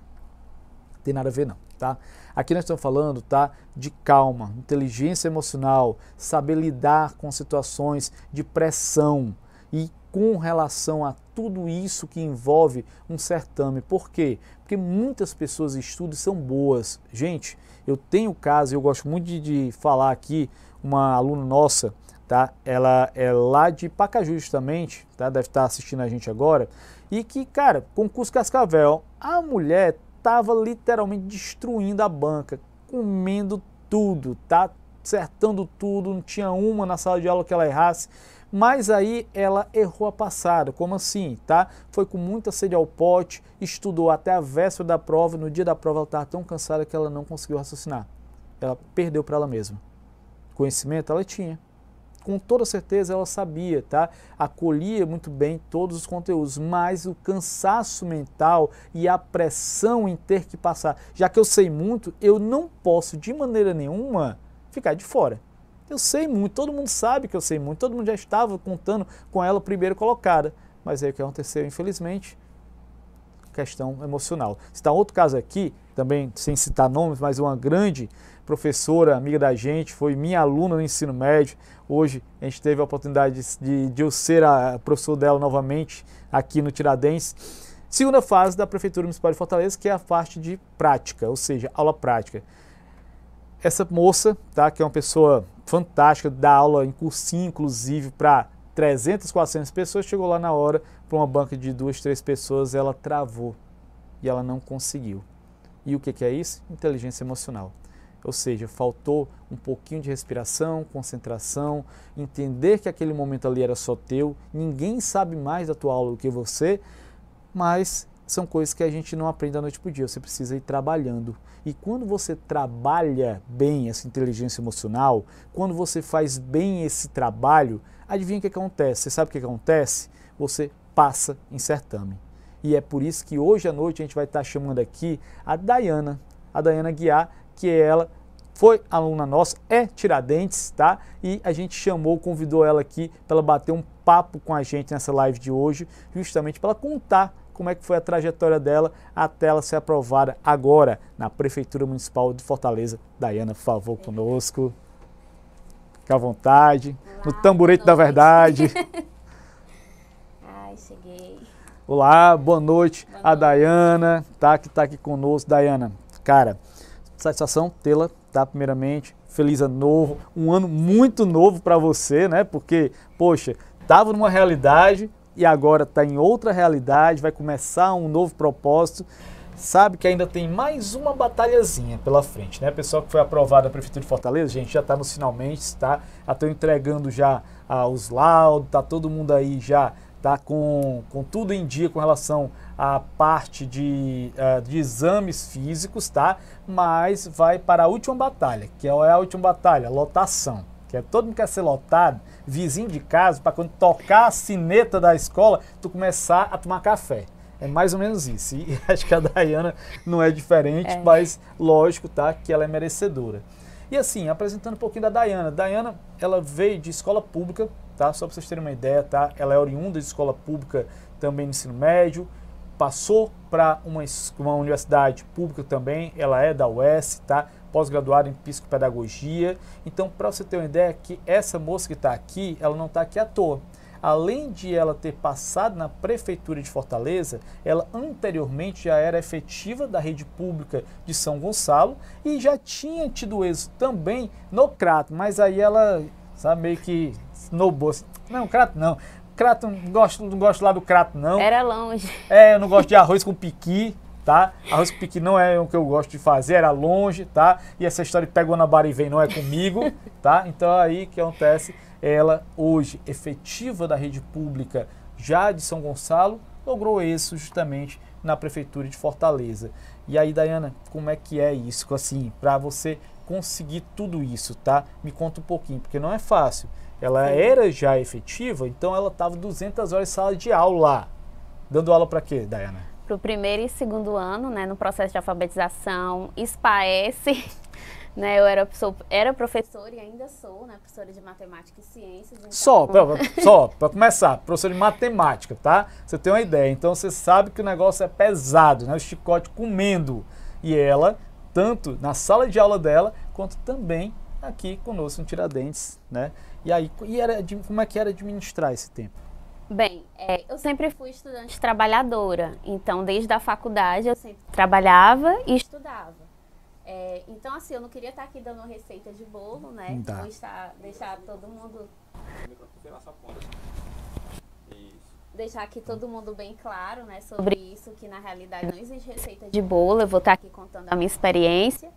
Tem nada a ver não, tá? Aqui nós estamos falando, tá, de calma, inteligência emocional, saber lidar com situações de pressão e com relação a tudo isso que envolve um certame. Por quê? Porque muitas pessoas estudam e são boas. Gente, eu tenho caso, eu gosto muito de, de falar aqui, uma aluna nossa, tá? Ela é lá de Pacaju justamente, tá? Deve estar assistindo a gente agora. E que, cara, concurso Cascavel, a mulher estava literalmente destruindo a banca, comendo tudo, tá? Acertando tudo, não tinha uma na sala de aula que ela errasse. Mas aí ela errou a passada, como assim, tá? Foi com muita sede ao pote, estudou até a véspera da prova, no dia da prova ela estava tão cansada que ela não conseguiu raciocinar. Ela perdeu para ela mesma. Conhecimento ela tinha, com toda certeza ela sabia, tá? Acolhia muito bem todos os conteúdos, mas o cansaço mental e a pressão em ter que passar, já que eu sei muito, eu não posso de maneira nenhuma ficar de fora. Eu sei muito, todo mundo sabe que eu sei muito, todo mundo já estava contando com ela primeiro colocada. Mas aí o que aconteceu, infelizmente, questão emocional. Está outro caso aqui, também sem citar nomes, mas uma grande professora, amiga da gente, foi minha aluna no ensino médio. Hoje a gente teve a oportunidade de, de eu ser a professor dela novamente aqui no Tiradentes. Segunda fase da Prefeitura Municipal de Fortaleza, que é a parte de prática, ou seja, aula prática. Essa moça, tá, que é uma pessoa fantástica, dá aula em cursinho, inclusive, para 300, 400 pessoas, chegou lá na hora, para uma banca de duas, três pessoas, ela travou e ela não conseguiu. E o que, que é isso? Inteligência emocional. Ou seja, faltou um pouquinho de respiração, concentração, entender que aquele momento ali era só teu, ninguém sabe mais da tua aula do que você, mas são coisas que a gente não aprende da noite para o dia, você precisa ir trabalhando. E quando você trabalha bem essa inteligência emocional, quando você faz bem esse trabalho, adivinha o que é acontece? Você sabe o é que acontece? Você passa em certame. E é por isso que hoje à noite a gente vai estar chamando aqui a Dayana, a Dayana Guiar, que ela foi aluna nossa, é Tiradentes, tá? E a gente chamou, convidou ela aqui para ela bater um papo com a gente nessa live de hoje, justamente para ela contar como é que foi a trajetória dela até ela ser aprovada agora na Prefeitura Municipal de Fortaleza. Dayana, por favor, conosco. Fique à vontade. Olá, no tamborete da verdade. (laughs) Ai, cheguei. Olá, boa noite, boa noite. a Dayana, tá? Que tá aqui conosco. Dayana, cara, satisfação tê-la, tá? Primeiramente, feliz ano novo, um ano muito novo para você, né? Porque, poxa, tava numa realidade e agora tá em outra realidade, vai começar um novo propósito. Sabe que ainda tem mais uma batalhazinha pela frente, né? Pessoal que foi aprovado na Prefeitura de Fortaleza, gente, já está nos finalmente, tá? Estão entregando já ah, os laudos, tá todo mundo aí já tá com, com tudo em dia com relação a parte de, eh, de exames físicos, tá? Mas vai para a última batalha, que é a última batalha, lotação. Que é todo mundo quer ser lotado, vizinho de casa, para quando tocar a sineta da escola, tu começar a tomar café. É mais ou menos isso. E (laughs) acho que a Dayana não é diferente, é. mas lógico, tá? Que ela é merecedora. E assim, apresentando um pouquinho da Dayana. Dayana, ela veio de escola pública, tá? Só para vocês terem uma ideia, tá? Ela é oriunda de escola pública também no ensino médio, passou para uma, uma universidade pública também, ela é da UES, tá? Pós-graduada em psicopedagogia. Então, para você ter uma ideia, que essa moça que está aqui, ela não está aqui à toa além de ela ter passado na prefeitura de Fortaleza, ela anteriormente já era efetiva da rede pública de São Gonçalo e já tinha tido êxito também no Crato, mas aí ela sabe, meio que snobou. Assim. Não, Crato não, Crato, não gosto, não gosto lá do crato, não. Era longe. É, eu não gosto de arroz com piqui, tá? Arroz com piqui não é o que eu gosto de fazer, era longe, tá? E essa história de pega o Anabara e vem não é comigo, tá? Então é aí que acontece, ela hoje efetiva da rede pública já de São Gonçalo, logrou isso justamente na prefeitura de Fortaleza. E aí, Dayana, como é que é isso, assim, para você conseguir tudo isso, tá? Me conta um pouquinho, porque não é fácil ela Sim. era já efetiva, então ela estava 200 horas em sala de aula. Dando aula para quê, Dayana? Para o primeiro e segundo ano, né, no processo de alfabetização, SPAES. (laughs) Né, eu era, sou, era professora e ainda sou, né, professora de matemática e ciências. Então... Só, só, para começar, professora de matemática, tá? Você tem uma ideia. Então você sabe que o negócio é pesado, né? O chicote comendo. E ela, tanto na sala de aula dela, quanto também aqui conosco em Tiradentes, né? E aí, e era, como é que era administrar esse tempo? Bem, é, eu sempre fui estudante trabalhadora, então desde a faculdade eu sempre trabalhava e estudava. É, então, assim, eu não queria estar aqui dando receita de bolo, né? Hum, tá. Tipo, deixar todo mundo. Deixar aqui todo mundo bem claro, né, sobre isso, que na realidade não existe receita de bolo, eu vou estar aqui contando a minha experiência.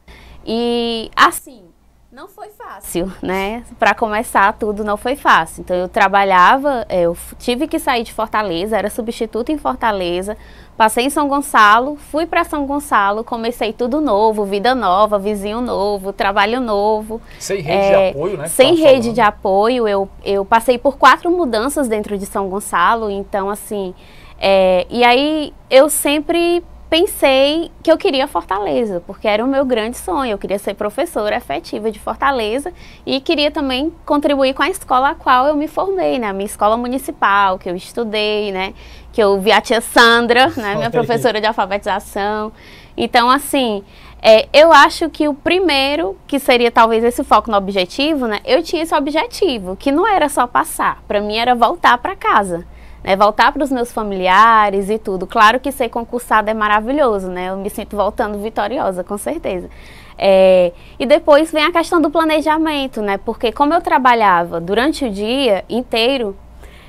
E, assim, não foi fácil, né? Para começar tudo não foi fácil. Então eu trabalhava, é, eu tive que sair de Fortaleza, era substituta em Fortaleza, passei em São Gonçalo, fui para São Gonçalo, comecei tudo novo, vida nova, vizinho novo, trabalho novo. Sem rede é, de apoio, né? Sem rede falando. de apoio, eu, eu passei por quatro mudanças dentro de São Gonçalo, então assim, é, e aí eu sempre pensei que eu queria Fortaleza, porque era o meu grande sonho. Eu queria ser professora efetiva de Fortaleza e queria também contribuir com a escola a qual eu me formei, né? A minha escola municipal, que eu estudei, né? Que eu vi a tia Sandra, né? Minha professora de alfabetização. Então, assim, é, eu acho que o primeiro, que seria talvez esse foco no objetivo, né? Eu tinha esse objetivo, que não era só passar. Para mim era voltar para casa né, voltar para os meus familiares e tudo. Claro que ser concursada é maravilhoso, né? Eu me sinto voltando vitoriosa, com certeza. É, e depois vem a questão do planejamento, né? Porque como eu trabalhava durante o dia inteiro,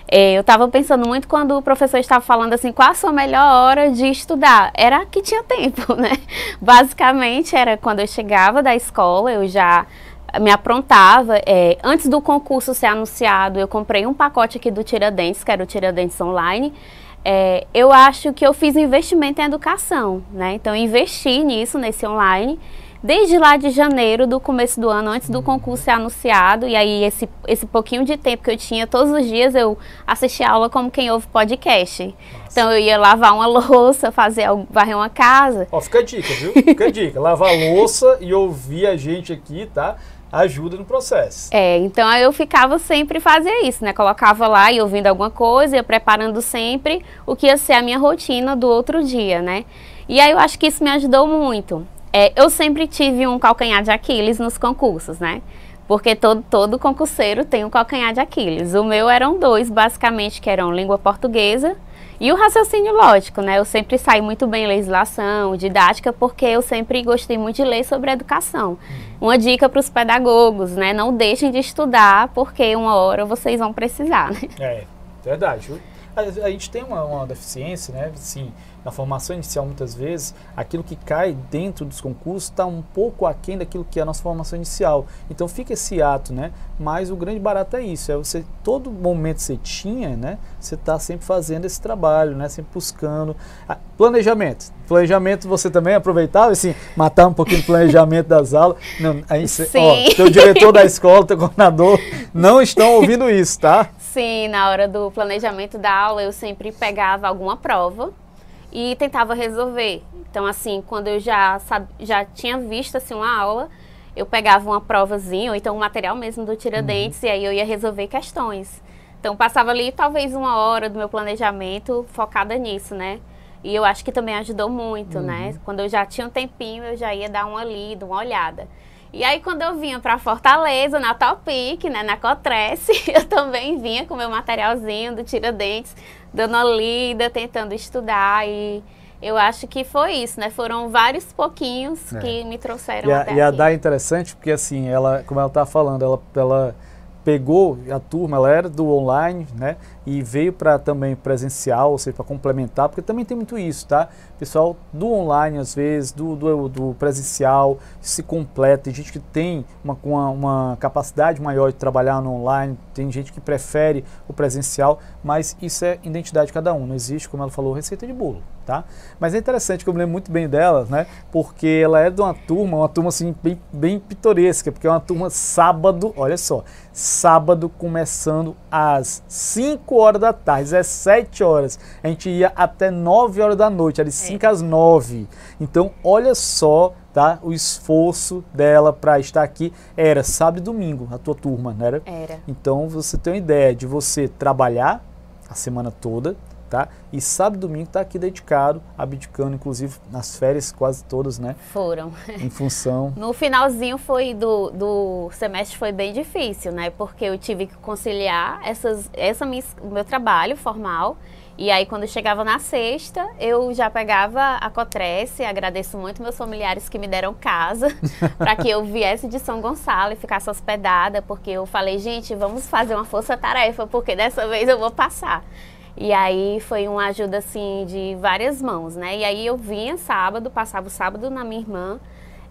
é, eu estava pensando muito quando o professor estava falando assim, qual a sua melhor hora de estudar? Era que tinha tempo, (laughs) né? Basicamente era quando eu chegava da escola, eu já me aprontava. É, antes do concurso ser anunciado, eu comprei um pacote aqui do Tiradentes, que era o Tiradentes Online. É, eu acho que eu fiz um investimento em educação, né? Então, eu investi nisso, nesse online, desde lá de janeiro, do começo do ano, antes do concurso ser anunciado. E aí, esse, esse pouquinho de tempo que eu tinha, todos os dias eu assistia aula como quem ouve podcast. Nossa. Então, eu ia lavar uma (laughs) louça, fazer, varrer uma casa. Ó, fica a dica, viu? Fica a dica. Lavar louça e ouvir a gente aqui, tá? ajuda no processo. É, então eu ficava sempre fazer isso, né? Colocava lá e ouvindo alguma coisa, ia preparando sempre o que ia ser a minha rotina do outro dia, né? E aí eu acho que isso me ajudou muito. É, eu sempre tive um calcanhar de Aquiles nos concursos, né? Porque todo, todo concurseiro tem um calcanhar de Aquiles. O meu eram dois, basicamente, que eram língua portuguesa e o raciocínio lógico, né? Eu sempre saí muito bem em legislação, didática, porque eu sempre gostei muito de ler sobre educação. Uhum. Uma dica para os pedagogos, né? Não deixem de estudar, porque uma hora vocês vão precisar. Né? É, verdade. A, a gente tem uma, uma deficiência, né? Sim na formação inicial muitas vezes, aquilo que cai dentro dos concursos está um pouco aquém daquilo que é a nossa formação inicial. Então fica esse ato, né? Mas o grande barato é isso, é você, todo momento que você tinha, né? Você está sempre fazendo esse trabalho, né? Sempre buscando. Ah, planejamento. Planejamento você também é aproveitava, assim, matar um pouquinho o planejamento das aulas. Não, aí cê, ó, teu diretor da escola, teu coordenador, não estão ouvindo isso, tá? Sim, na hora do planejamento da aula eu sempre pegava alguma prova e tentava resolver. Então, assim, quando eu já, já tinha visto assim, uma aula, eu pegava uma provazinha, ou então um material mesmo do Tiradentes, uhum. e aí eu ia resolver questões. Então, passava ali talvez uma hora do meu planejamento focada nisso, né? E eu acho que também ajudou muito, uhum. né? Quando eu já tinha um tempinho, eu já ia dar uma lida, uma olhada. E aí quando eu vinha para Fortaleza, na Topic, né, na Cotresse, (laughs) eu também vinha com meu materialzinho do Tiradentes, dando a lida, tentando estudar e eu acho que foi isso, né? Foram vários pouquinhos é. que me trouxeram e a, até E aqui. a Dá é interessante porque, assim, ela, como ela estava tá falando, ela, ela pegou a turma, ela era do online, né? E veio para também presencial, ou seja, para complementar, porque também tem muito isso, tá? Pessoal do online, às vezes, do, do, do presencial, se completa. Tem gente que tem uma, uma, uma, capacidade maior de trabalhar no online, tem gente que prefere o presencial, mas isso é identidade de cada um. Não existe, como ela falou, receita de bolo, tá? Mas é interessante que eu me lembro muito bem dela, né? Porque ela é de uma turma, uma turma assim, bem, bem pitoresca, porque é uma turma sábado, olha só, sábado, começando às 5 horas da tarde, às 7 horas. A gente ia até 9 horas da noite, era de 5 é. às 9. Então, olha só tá? O esforço dela para estar aqui era sábado e domingo, a tua turma, não era? Era. Então, você tem uma ideia de você trabalhar a semana toda, tá? E sábado e domingo está aqui dedicado, abdicando, inclusive nas férias quase todas, né? Foram. Em função. (laughs) no finalzinho foi do, do semestre foi bem difícil, né? Porque eu tive que conciliar essas, essa minha, meu trabalho formal. E aí, quando chegava na sexta, eu já pegava a Cotresse, agradeço muito meus familiares que me deram casa (laughs) para que eu viesse de São Gonçalo e ficasse hospedada, porque eu falei, gente, vamos fazer uma força-tarefa, porque dessa vez eu vou passar. E aí foi uma ajuda assim de várias mãos, né? E aí eu vinha sábado, passava o sábado na minha irmã.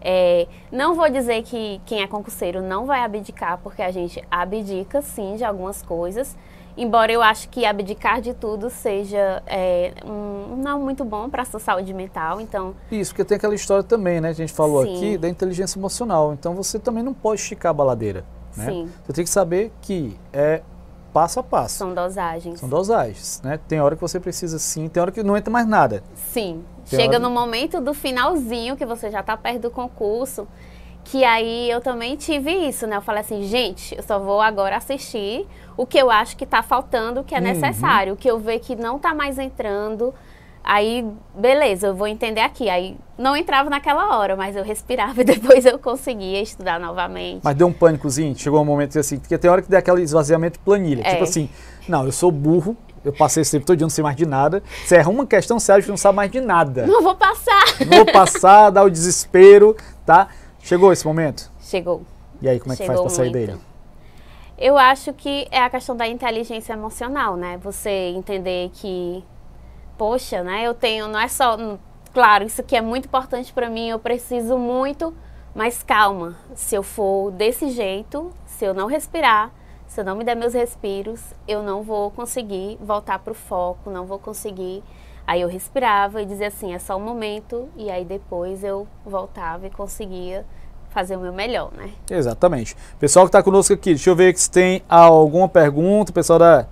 É, não vou dizer que quem é concurseiro não vai abdicar, porque a gente abdica sim de algumas coisas. Embora eu acho que abdicar de tudo seja é, um, não muito bom para a sua saúde mental, então... Isso, porque tem aquela história também, né? A gente falou sim. aqui da inteligência emocional. Então, você também não pode esticar a baladeira, né? Sim. Você tem que saber que é passo a passo. São dosagens. São dosagens, né? Tem hora que você precisa sim, tem hora que não entra mais nada. Sim. Tem Chega hora... no momento do finalzinho, que você já está perto do concurso, que aí eu também tive isso, né? Eu falei assim, gente, eu só vou agora assistir o que eu acho que está faltando, o que é uhum. necessário, uhum. o que eu vejo que não está mais entrando Aí, beleza, eu vou entender aqui. Aí não entrava naquela hora, mas eu respirava (laughs) e depois eu conseguia estudar novamente. Mas deu um pânicozinho, chegou um momento assim, porque tem hora que dá aquele esvaziamento de planilha. É. Tipo assim, não, eu sou burro, eu passei esse tempo todo dia, não sei mais de nada. Você erra uma questão, você acha que não sabe mais de nada. Não vou passar. Não vou passar, dá o desespero, tá? Chegou esse momento? Chegou. E aí, como é que Chegou faz pra sair muito. dele? Eu acho que é a questão da inteligência emocional, né? Você entender que poxa, né? Eu tenho, não é só, claro, isso aqui é muito importante para mim, eu preciso muito, mas calma. Se eu for desse jeito, se eu não respirar, se eu não me der meus respiros, eu não vou conseguir voltar para o foco, não vou conseguir. Aí eu respirava e dizia assim, é só um momento, e aí depois eu voltava e conseguia fazer o meu melhor, né? Exatamente. Pessoal que está conosco aqui, deixa eu ver se tem alguma pergunta, pessoal da,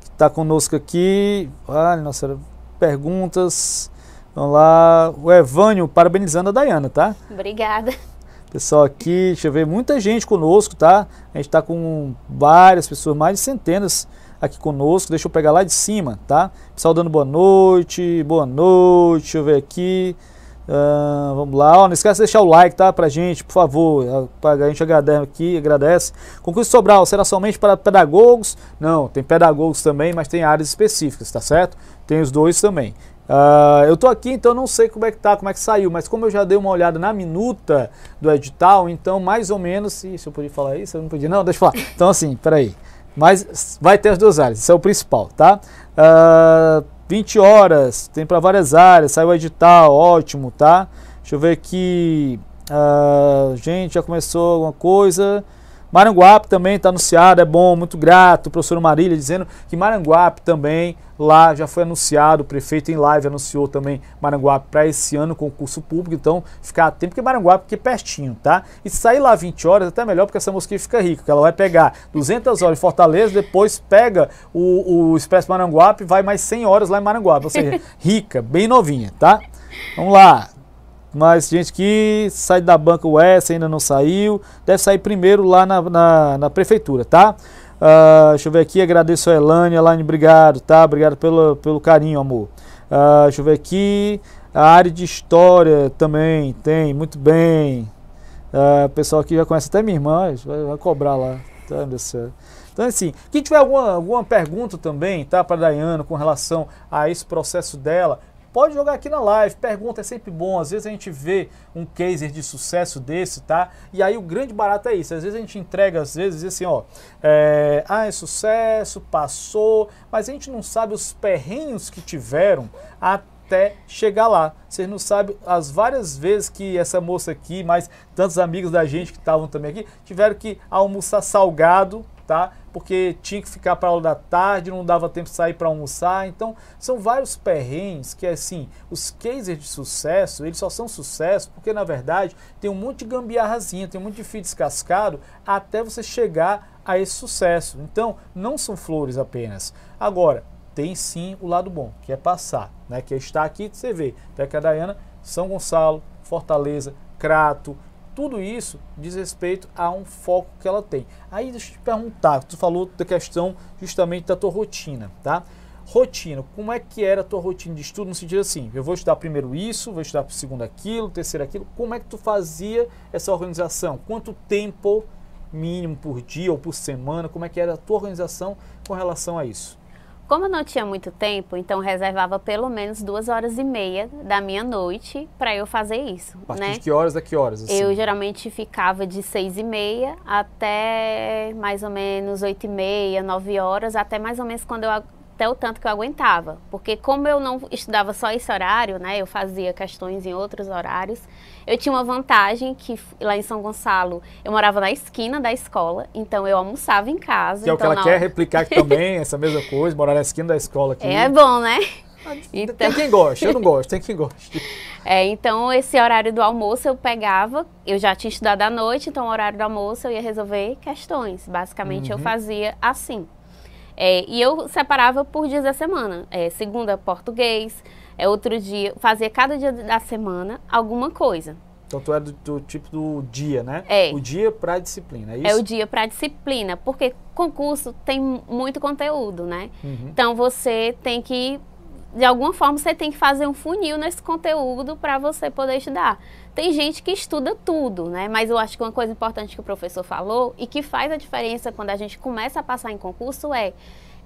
que está conosco aqui. Ah, nossa, perguntas. Vamos lá, o Evânio parabenizando a Dayana, tá? Obrigada. Pessoal aqui, deixa eu ver, muita gente conosco, tá? A gente está com várias pessoas, mais de centenas aqui conosco. Deixa eu pegar lá de cima, tá? Pessoal dando boa noite, boa noite, deixa eu ver aqui. Uh, vamos lá, não esquece de deixar o like, tá, pra gente, por favor, a gente agradece aqui, agradece. Concurso Sobral será somente para pedagogos? Não, tem pedagogos também, mas tem áreas específicas, tá certo? Tem os dois também. Uh, eu tô aqui, então não sei como é que tá, como é que saiu, mas como eu já dei uma olhada na minuta do edital, então mais ou menos, ih, se eu podia falar isso, eu não podia, não, deixa eu falar. Então assim, peraí, mas vai ter as duas áreas, isso é o principal, tá? Uh, 20 horas, tem para várias áreas, saiu o edital, ótimo, tá? Deixa eu ver aqui. Uh, gente, já começou alguma coisa. Maranguape também está anunciado, é bom, muito grato. O professor Marília dizendo que Maranguape também, lá já foi anunciado, o prefeito em live anunciou também Maranguape para esse ano, concurso público. Então, ficar atento, porque Maranguape é pertinho, tá? E sair lá 20 horas, é até melhor, porque essa mosquinha fica rica, que ela vai pegar 200 horas em Fortaleza, depois pega o, o Expresso Maranguape vai mais 100 horas lá em Maranguape. Ou seja, (laughs) rica, bem novinha, tá? Vamos lá. Mas gente que sai da banca US ainda não saiu, deve sair primeiro lá na, na, na prefeitura, tá? Uh, deixa eu ver aqui, agradeço a Elane. Elane, obrigado, tá? Obrigado pelo, pelo carinho, amor. Uh, deixa eu ver aqui. A área de história também tem, muito bem. Uh, pessoal aqui já conhece até minha irmã, vai, vai cobrar lá. Tá, meu céu. Então, assim, quem tiver alguma, alguma pergunta também, tá, para a Dayana com relação a esse processo dela, Pode jogar aqui na live, pergunta é sempre bom. Às vezes a gente vê um caser de sucesso desse, tá? E aí o grande barato é isso. Às vezes a gente entrega, às vezes, assim, ó, é, ah, é sucesso, passou, mas a gente não sabe os perrenhos que tiveram até até chegar lá. Vocês não sabem as várias vezes que essa moça aqui, mais tantos amigos da gente que estavam também aqui, tiveram que almoçar salgado, tá? porque tinha que ficar para aula da tarde, não dava tempo de sair para almoçar. Então, são vários perrengues que, assim, os cases de sucesso, eles só são sucesso porque, na verdade, tem um monte de gambiarrazinha, tem um monte de fio descascado até você chegar a esse sucesso. Então, não são flores apenas. Agora, tem sim o lado bom, que é passar, né? Que é estar aqui, você vê, Teca Dayana, São Gonçalo, Fortaleza, Crato, tudo isso diz respeito a um foco que ela tem. Aí deixa eu te perguntar, tu falou da questão justamente da tua rotina, tá? Rotina, como é que era a tua rotina de estudo no sentido assim, eu vou estudar primeiro isso, vou estudar segundo aquilo, terceiro aquilo, como é que tu fazia essa organização? Quanto tempo mínimo por dia ou por semana, como é que era a tua organização com relação a isso? Como eu não tinha muito tempo, então reservava pelo menos duas horas e meia da minha noite para eu fazer isso. A partir né? de que horas a que horas? Assim? Eu geralmente ficava de seis e meia até mais ou menos oito e meia, nove horas, até mais ou menos quando eu até o tanto que eu aguentava, porque como eu não estudava só esse horário, né, eu fazia questões em outros horários, eu tinha uma vantagem que lá em São Gonçalo eu morava na esquina da escola, então eu almoçava em casa. Que é o então, que ela quer hora... É replicar aqui também, (laughs) essa mesma coisa, morar na esquina da escola aqui. É bom, né? Ah, (laughs) então... Tem quem gosta, eu não gosto, tem quem goste. (laughs) É, então, esse horário do almoço eu pegava, eu já tinha estudado à noite, então o horário do almoço eu ia resolver questões. Basicamente, uhum. eu fazia assim. É, e eu separava por dias da semana. É, segunda, português. É, outro dia, fazia cada dia da semana alguma coisa. Então tu é do, do, tipo do dia, né? É. O dia para disciplina, é isso? É o dia para disciplina, porque concurso tem muito conteúdo, né? Uhum. Então você tem que de alguma forma você tem que fazer um funil nesse conteúdo para você poder estudar. Tem gente que estuda tudo, né? Mas eu acho que uma coisa importante que o professor falou e que faz a diferença quando a gente começa a passar em concurso é,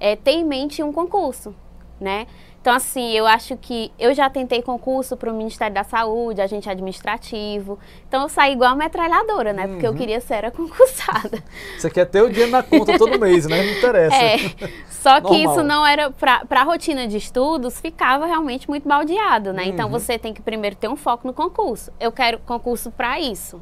é ter em mente um concurso né? Então, assim, eu acho que eu já tentei concurso para o Ministério da Saúde, agente administrativo. Então, eu saí igual a metralhadora, né? Uhum. Porque eu uhum. queria ser era concursada. (laughs) Você quer ter o dinheiro na conta todo mês, né? Não interessa. É, só que Normal. isso não era... Para a rotina de estudos, ficava realmente muito baldeado, né? Então, uhum. Então, você tem que primeiro ter um foco no concurso. Eu quero concurso para isso.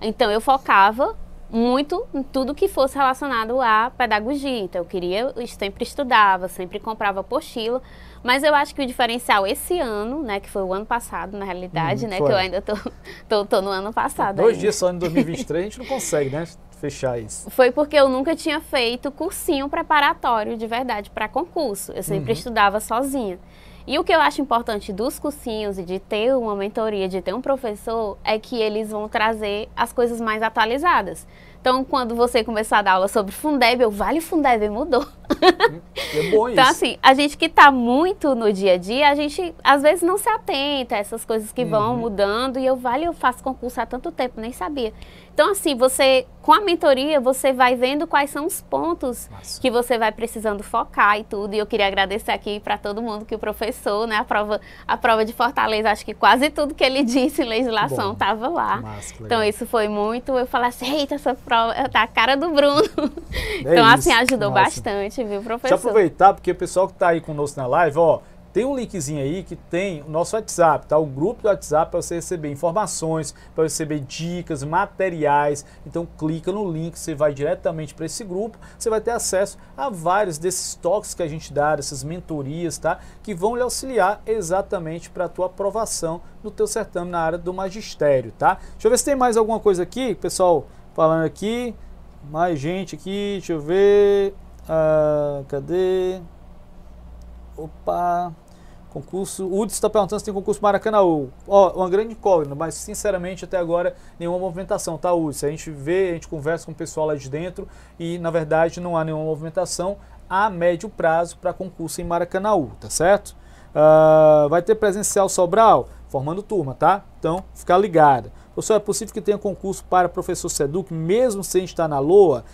Então, eu focava muito tudo que fosse relacionado à pedagogia. Então, eu queria, eu sempre estudava, sempre comprava apostila, mas eu acho que o diferencial esse ano, né, que foi o ano passado, na realidade, hum, né, foi. que eu ainda tô, (laughs) tô, tô no ano passado. Dois ainda. dias só em 2023, (laughs) a gente não consegue, né, fechar isso. Foi porque eu nunca tinha feito cursinho preparatório de verdade para concurso. Eu sempre uhum. estudava sozinha. E o que eu acho importante dos cursinhos e de ter uma mentoria, de ter um professor, é que eles vão trazer as coisas mais atualizadas. Então, quando você começar a dar aula sobre Fundeb, o Vale Fundeb mudou. (laughs) É bom então, isso. Então, assim, a gente que está muito no dia a dia, a gente às vezes não se atenta a essas coisas que vão uhum. mudando. E eu, vale, eu faço concurso há tanto tempo, nem sabia. Então, assim, você, com a mentoria, você vai vendo quais são os pontos Nossa. que você vai precisando focar e tudo. E eu queria agradecer aqui para todo mundo que o professor, né, a prova, a prova de Fortaleza, acho que quase tudo que ele (laughs) disse em legislação estava lá. Massa, então, isso foi muito. Eu falei assim, eita, essa prova tá a cara do Bruno. É então, assim, isso. assim, ajudou Nossa. bastante gente, viu, professor? Deixa eu aproveitar, porque o pessoal que está aí conosco na live, ó, tem um linkzinho aí que tem o nosso WhatsApp, tá? O grupo do WhatsApp para você receber informações, para receber dicas, materiais. Então clica no link, você vai diretamente para esse grupo, você vai ter acesso a vários desses toques que a gente dá, dessas mentorias, tá? Que vão lhe auxiliar exatamente para a tua aprovação no teu certame na área do magistério, tá? Deixa eu ver se tem mais alguma coisa aqui, pessoal falando aqui. Mais gente aqui, deixa eu ver. Ah, cadê? Opa! Concurso. O está perguntando se tem concurso Maracanã. Ó, oh, uma grande incógnita, mas sinceramente até agora nenhuma movimentação, tá, Hudson? A gente vê, a gente conversa com o pessoal lá de dentro e na verdade não há nenhuma movimentação a médio prazo para concurso em Maracanaú, tá certo? Uh, vai ter presencial Sobral? Formando turma, tá? Então, fica ligado. Professor, é possível que tenha concurso para professor Seduc, mesmo sem estar na LOA?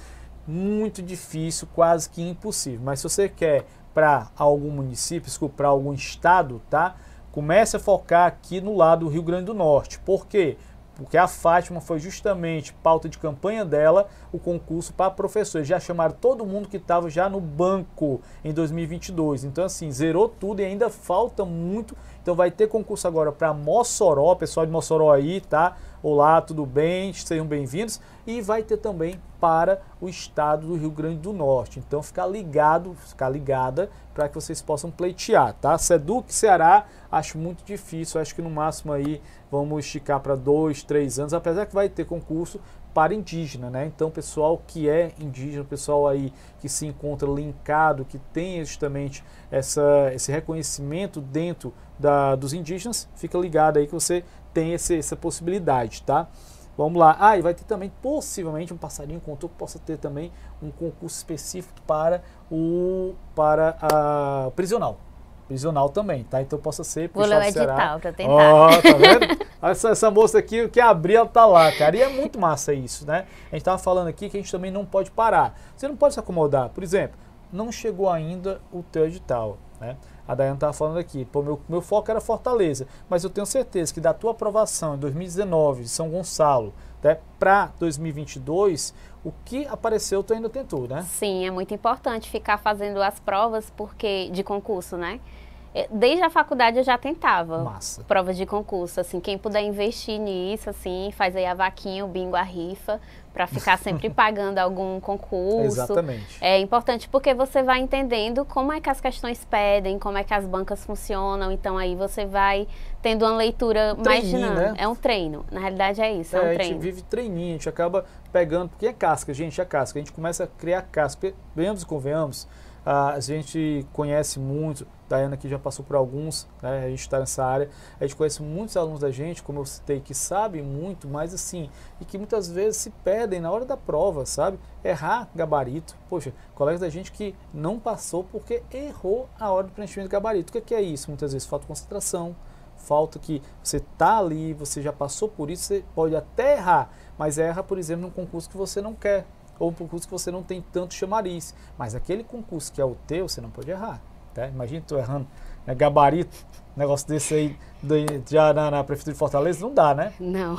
muito difícil, quase que impossível. Mas se você quer para algum município, desculpa, para algum estado, tá? Comece a focar aqui no lado do Rio Grande do Norte. Por quê? Porque a Fátima foi justamente pauta de campanha dela, o concurso para professores. Já chamaram todo mundo que estava já no banco em 2022. Então, assim, zerou tudo e ainda falta muito então vai ter concurso agora para Mossoró, pessoal de Mossoró aí, tá? Olá, tudo bem? Sejam bem-vindos. E vai ter também para o estado do Rio Grande do Norte. Então ficar ligado, ficar ligada para que vocês possam pleitear, tá? Seduc Ceará, acho muito difícil, acho que no máximo aí vamos esticar para dois, três anos, apesar que vai ter concurso, para indígena, né? Então, pessoal que é indígena, pessoal aí que se encontra linkado, que tem justamente essa, esse reconhecimento dentro da, dos indígenas, fica ligado aí que você tem esse, essa possibilidade, tá? Vamos lá. Ah, e vai ter também, possivelmente, um passarinho contou que possa ter também um concurso específico para o para a prisional, prisional também, tá? Então possa ser Vou ler o edital para tentar. Ó, oh, tá vendo? (laughs) essa, essa, moça aqui, o que abrir, ela tá lá, cara. E é muito massa isso, né? A gente tava falando aqui que a gente também não pode parar. Você não pode se acomodar. Por exemplo, não chegou ainda o teu edital, né? A Dayana estava falando aqui, pô, meu, meu foco era Fortaleza, mas eu tenho certeza que da tua aprovação em 2019 de São Gonçalo até para 2022, o que apareceu tu ainda tentou, né? Sim, é muito importante ficar fazendo as provas porque de concurso, né? É, desde a faculdade eu já tentava. Massa. Provas de concurso, assim, quem puder investir nisso, assim, faz aí a vaquinha, o bingo, a rifa, para ficar sempre (laughs) pagando algum concurso. Exatamente. É importante porque você vai entendendo como é que as questões pedem, como é que as bancas funcionam, então aí você vai tendo uma leitura um mais dinâmica. Né? É um treino, na realidade é isso, é, é um treino. A gente vive treininho, a gente acaba pegando, porque é casca, gente, é casca, a gente começa a criar casca, vemos e convenhamos, a gente conhece muito, Daiana que já passou por alguns, né, a gente está nessa área, a gente conhece muitos alunos da gente, como eu citei, que sabem muito, mas assim, e que muitas vezes se perdem na hora da prova, sabe? Errar gabarito. Poxa, colegas da gente que não passou porque errou a hora do preenchimento do gabarito. O que é, que é isso? Muitas vezes falta concentração, falta que você tá ali, você já passou por isso, você pode até errar, mas erra, por exemplo, num concurso que você não quer, ou um concurso que você não tem tanto chamariz. Mas aquele concurso que é o teu, você não pode errar. Tá? Imagina tu errando né, gabarito, negócio desse aí já na, na, Prefeitura de Fortaleza, não dá, né? Não.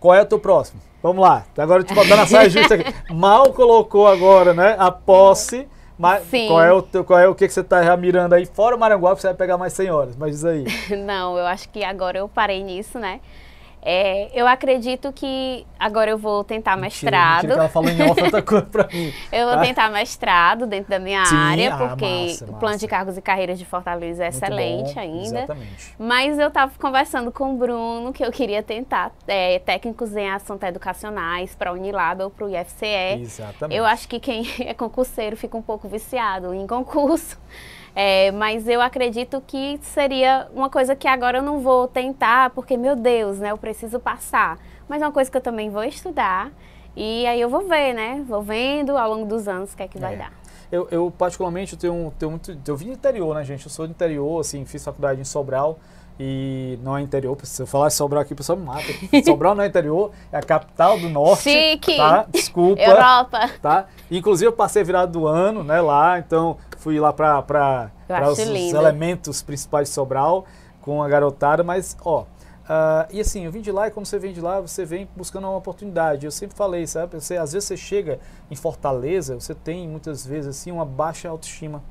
Qual é o teu próximo? Vamos lá. Agora eu te botar na saia justa aqui. (laughs) Mal colocou agora, né? A posse. Mas Sim. qual é o teu, qual é o que, que você está já mirando aí? Fora o Maranguape, você vai pegar mais 100 horas, mas diz aí. (laughs) não, eu acho que agora eu parei nisso, né? É, eu acredito que agora eu vou tentar mestrado. Mentira, mentira ela falou em outra coisa pra mim. (laughs) eu vou tá? tentar mestrado dentro da minha Sim, área, ah, porque ah, massa, massa. o plano de cargos e carreiras de Fortaleza é Muito excelente bom, ainda. Exatamente. Mas eu estava conversando com o Bruno que eu queria tentar é, técnicos em assuntos educacionais para a Unilab ou para o IFCE. Exatamente. Eu acho que quem (laughs) é concurseiro fica um pouco viciado em concurso. É, mas eu acredito que seria uma coisa que agora eu não vou tentar, porque, meu Deus, né, eu preciso passar. Mas é uma coisa que eu também vou estudar e aí eu vou ver, né? Vou vendo ao longo dos anos o que é que vai é. dar. Eu, eu, particularmente, eu, tenho, tenho muito, eu vim do interior, né, gente? Eu sou do interior, assim, fiz faculdade em Sobral e não é interior. Se eu falar Sobral aqui, o pessoal me mata. (laughs) Sobral não é interior, é a capital do norte. Chique! Tá? Desculpa. Europa. Tá? Inclusive, eu passei virado do ano né, lá, então fui lá para os elementos principais de Sobral com a garotada, mas, ó. Uh, e assim, eu vim de lá e como você vem de lá, você vem buscando uma oportunidade. Eu sempre falei, sabe? Você, às vezes você chega em Fortaleza, você tem muitas vezes assim uma baixa autoestima.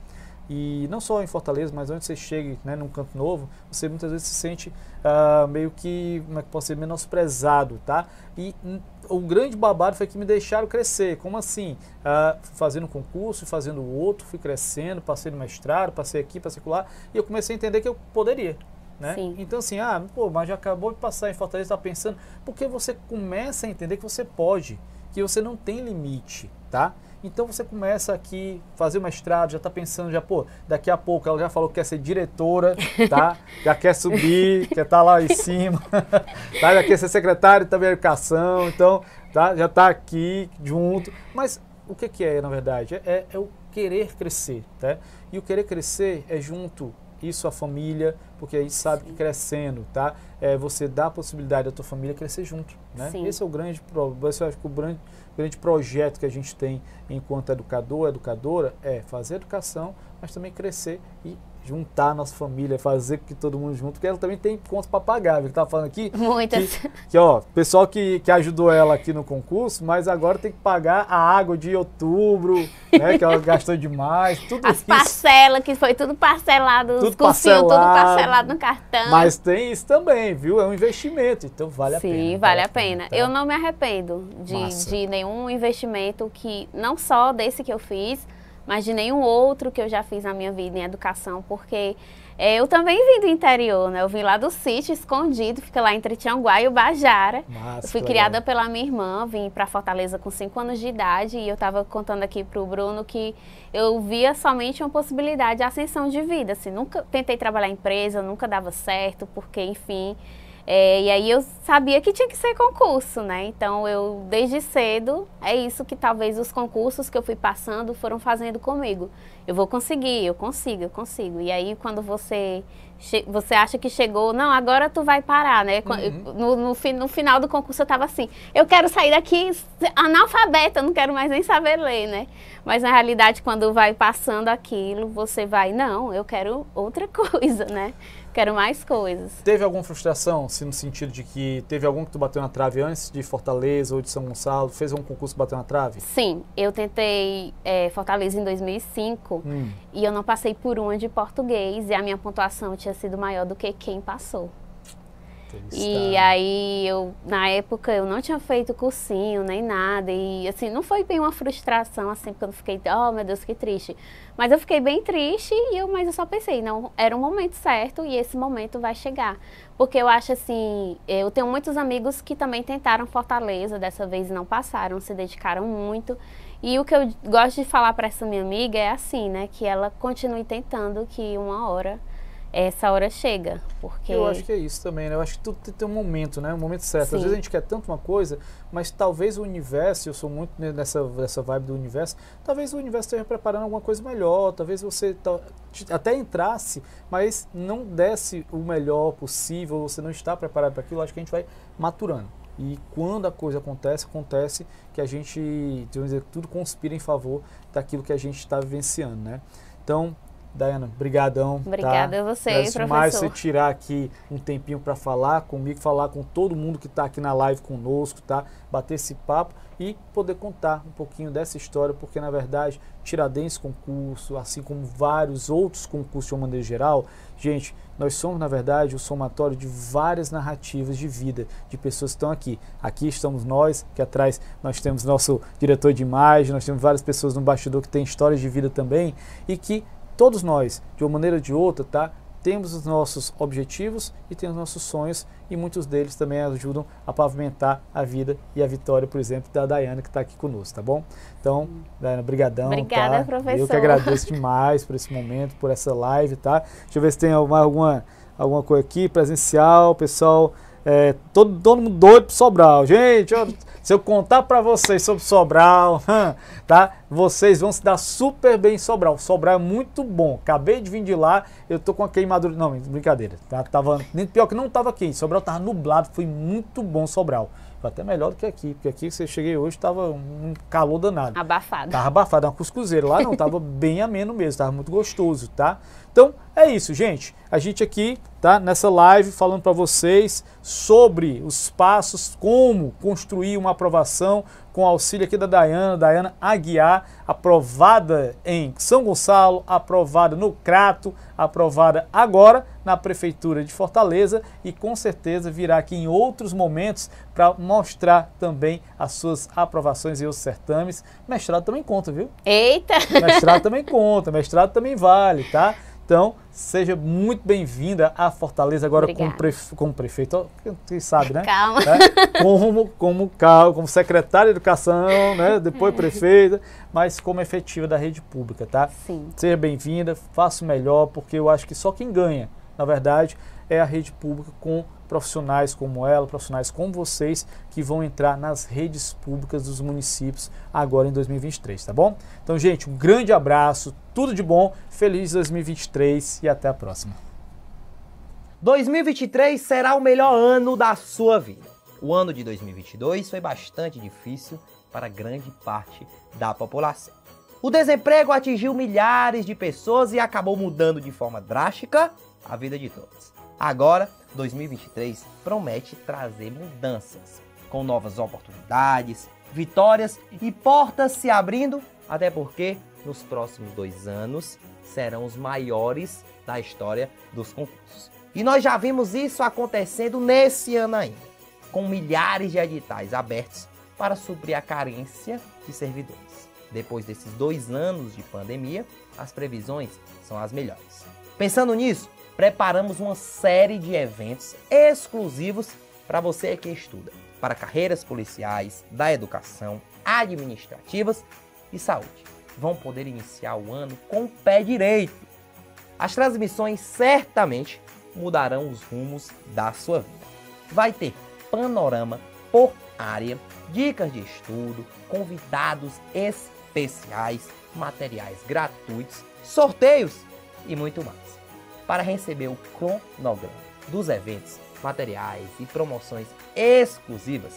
E não só em Fortaleza, mas onde você chega né, num canto novo, você muitas vezes se sente uh, meio que, como é que posso dizer, menosprezado, tá? E o grande babado foi que me deixaram crescer. Como assim? Uh, fazendo um concurso, fazendo outro, fui crescendo, passei no mestrado, passei aqui, passei lá, e eu comecei a entender que eu poderia. Né? Então, assim, ah, pô, mas já acabou de passar em Fortaleza, está pensando. Porque você começa a entender que você pode, que você não tem limite, tá? Então você começa aqui, fazer o mestrado, já está pensando, já, pô, daqui a pouco ela já falou que quer ser diretora, tá? (laughs) Já quer subir, quer estar tá lá em cima, (laughs) tá? Já quer ser secretário também da educação, então, tá? Já está aqui junto. Mas o que, que é, na verdade? É, é o querer crescer, tá? E o querer crescer é junto isso à família, porque aí sabe Sim. que crescendo, tá? É, você dá a possibilidade da tua família crescer junto, né? Sim. Esse é o grande problema, esse acho que o grande, grande projeto que a gente tem enquanto educador, educadora, é fazer educação, mas também crescer e juntar a nossa família, fazer que todo mundo junto, porque ela também tem contas para pagar, viu? Que tava falando aqui. Muitas. Que, que, ó, pessoal que, que ajudou ela aqui no concurso, mas agora tem que pagar a água de outubro, né? Que ela gastou demais, tudo As isso. parcelas, que foi tudo parcelado, tudo os parcelado, tudo parcelado no cartão. Mas tem isso também, viu? É um investimento, então vale Sim, tá? a pena. Sim, vale a pena. Então, Eu não me arrependo de, de nenhum investimento que, não só desse que eu fiz, mas de nenhum outro que eu já fiz na minha vida em educação, porque é, eu também vim do interior, né? Eu vim lá do sítio, escondido, fica lá entre Tianguá e o Massa, fui criada legal. pela minha irmã, vim para Fortaleza com 5 anos de idade e eu estava contando aqui para o Bruno que eu via somente uma possibilidade de ascensão de vida. Assim, nunca tentei trabalhar em empresa, nunca dava certo, porque, enfim, é, e aí eu sabia que tinha que ser concurso, né? Então eu, desde cedo, é isso que talvez os concursos que eu fui passando foram fazendo comigo. Eu vou conseguir, eu consigo, eu consigo. E aí quando você, você acha que chegou, não, agora tu vai parar, né? Uhum. No, no, no, final do concurso eu tava assim, eu quero sair daqui analfabeta, não quero mais nem saber ler, né? Mas na realidade quando vai passando aquilo, você vai, não, eu quero outra (laughs) coisa, né? Quero mais coisas. Teve alguma frustração, se assim, no sentido de que teve algum que tu bateu na trave antes de Fortaleza ou de São Gonçalo? Fez algum concurso e bateu na trave? Sim, eu tentei é, Fortaleza em 2005 hum. e eu não passei por uma de português e a minha pontuação tinha sido maior do que quem passou. E aí eu, na época, eu não tinha feito cursinho nem nada. E assim, não foi bem uma frustração, assim, porque eu fiquei, oh meu Deus, que triste. Mas eu fiquei bem triste, e eu, mas eu só pensei, não, era o momento certo e esse momento vai chegar. Porque eu acho assim, eu tenho muitos amigos que também tentaram Fortaleza, dessa vez não passaram, se dedicaram muito. E o que eu gosto de falar para essa minha amiga é assim, né? Que ela continue tentando, que uma hora essa hora chega. Porque... Eu acho que é isso também, né? Eu acho que tudo tem um momento, né? Um momento certo. Sim. Às vezes a gente quer tanto uma coisa, mas talvez o universo, eu sou muito nessa, nessa vibe do universo, talvez o universo esteja preparando alguma coisa melhor, talvez você até entrasse, mas não desse o melhor possível, você não está preparado para aquilo, acho que a gente vai maturando. E quando a coisa acontece, acontece que a gente, dizer, tudo conspira em favor daquilo que a gente está vivenciando, né? Então, Daiana, brigadão. Tá? Obrigada tá? a você, Agradeço professor. mais você tirar aqui um tempinho para falar comigo, falar com todo mundo que está aqui na live conosco, tá? Bater esse papo e poder contar um pouquinho dessa história, porque na verdade, Tiradentes concurso, assim como vários outros concursos de uma maneira geral, gente, nós somos na verdade o somatório de várias narrativas de vida de pessoas que estão aqui. Aqui estamos nós, que atrás nós temos nosso diretor de imagem, nós temos várias pessoas no bastidor que têm histórias de vida também e que Todos nós, de uma maneira ou de outra, tá? temos os nossos objetivos e temos nossos sonhos e muitos deles também ajudam a pavimentar a vida e a vitória, por exemplo, da Dayana que está aqui conosco, tá bom? Então, Dayana, brigadão. Tá? Obrigada, tá? professor. Eu que agradeço demais por esse momento, por essa live, tá? Deixa eu ver se tem alguma, alguma, alguma coisa aqui, presencial, pessoal, é, todo, todo mundo doido para Sobral. Gente, eu, se eu contar para vocês sobre Sobral, (laughs) tá? vocês vão se dar super bem em Sobral. Sobral é muito bom. Acabei de vir de lá, eu tô com a queimadura. Não, brincadeira. Tá, tava, pior que não tava aqui. Sobral tava nublado, foi muito bom Sobral. Foi até melhor do que aqui, porque aqui você cheguei hoje tava um calor danado. Abafado. Tava abafado, uma cuscuzeira. Lá não, tava (laughs) bem ameno mesmo, tava muito gostoso, tá? Então é isso, gente. A gente aqui, tá, nessa live falando para vocês sobre os passos, como construir uma aprovação, com auxílio aqui da Dayana, Dayana Aguiar, aprovada em São Gonçalo, aprovada no Crato, aprovada agora na Prefeitura de Fortaleza e com certeza virá aqui em outros momentos para mostrar também as suas aprovações e os certames. Mestrado também conta, viu? Eita! Mestrado também conta, mestrado também vale, tá? Então, seja muito bem-vinda à Fortaleza agora como, prefe como prefeito, quem sabe, né? Calma. É, como, como, como secretária de Educação, né? depois prefeita, mas como efetiva da rede pública, tá? Sim. Seja bem-vinda, faça o melhor, porque eu acho que só quem ganha, na verdade, é a rede pública com profissionais como ela, profissionais como vocês, que vão entrar nas redes públicas dos municípios agora em 2023, tá bom? Então, gente, um grande abraço, tudo de bom, feliz 2023 e até a próxima. 2023 será o melhor ano da sua vida. O ano de 2022 foi bastante difícil para grande parte da população. O desemprego atingiu milhares de pessoas e acabou mudando de forma drástica a vida de todos. Agora, 2023 promete trazer mudanças, com novas oportunidades, vitórias e portas se abrindo, até porque nos próximos dois anos serão os maiores da história dos concursos. E nós já vimos isso acontecendo nesse ano ainda, com milhares de editais abertos para suprir a carência de servidores. Depois desses dois anos de pandemia, as previsões são as melhores. Pensando nisso, preparamos uma série de eventos exclusivos para você que estuda, para carreiras policiais, da educação, administrativas e saúde. Vão poder iniciar o ano com o pé direito. As transmissões certamente mudarão os rumos da sua vida. Vai ter panorama por área, dicas de estudo, convidados especiais, materiais gratuitos, sorteios e muito mais. Para receber o cronograma dos eventos, materiais e promoções exclusivas,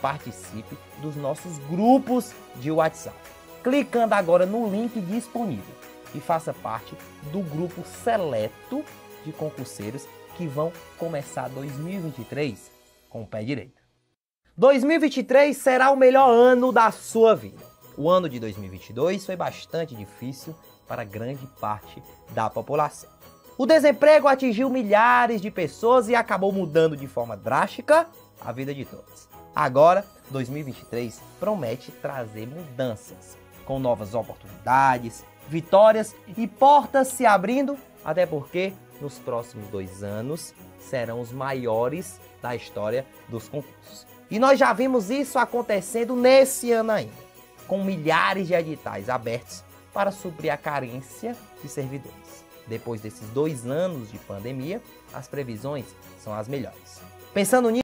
participe dos nossos grupos de WhatsApp, clicando agora no link disponível e faça parte do grupo seleto de concurseiros que vão começar 2023 com o pé direito. 2023 será o melhor ano da sua vida. O ano de 2022 foi bastante difícil para grande parte da população. O desemprego atingiu milhares de pessoas e acabou mudando de forma drástica a vida de todos. Agora, 2023 promete trazer mudanças, com novas oportunidades, vitórias e portas se abrindo, até porque nos próximos dois anos serão os maiores da história dos concursos. E nós já vimos isso acontecendo nesse ano ainda, com milhares de editais abertos para suprir a carência de servidores. Depois desses dois anos de pandemia, as previsões são as melhores. Pensando nisso,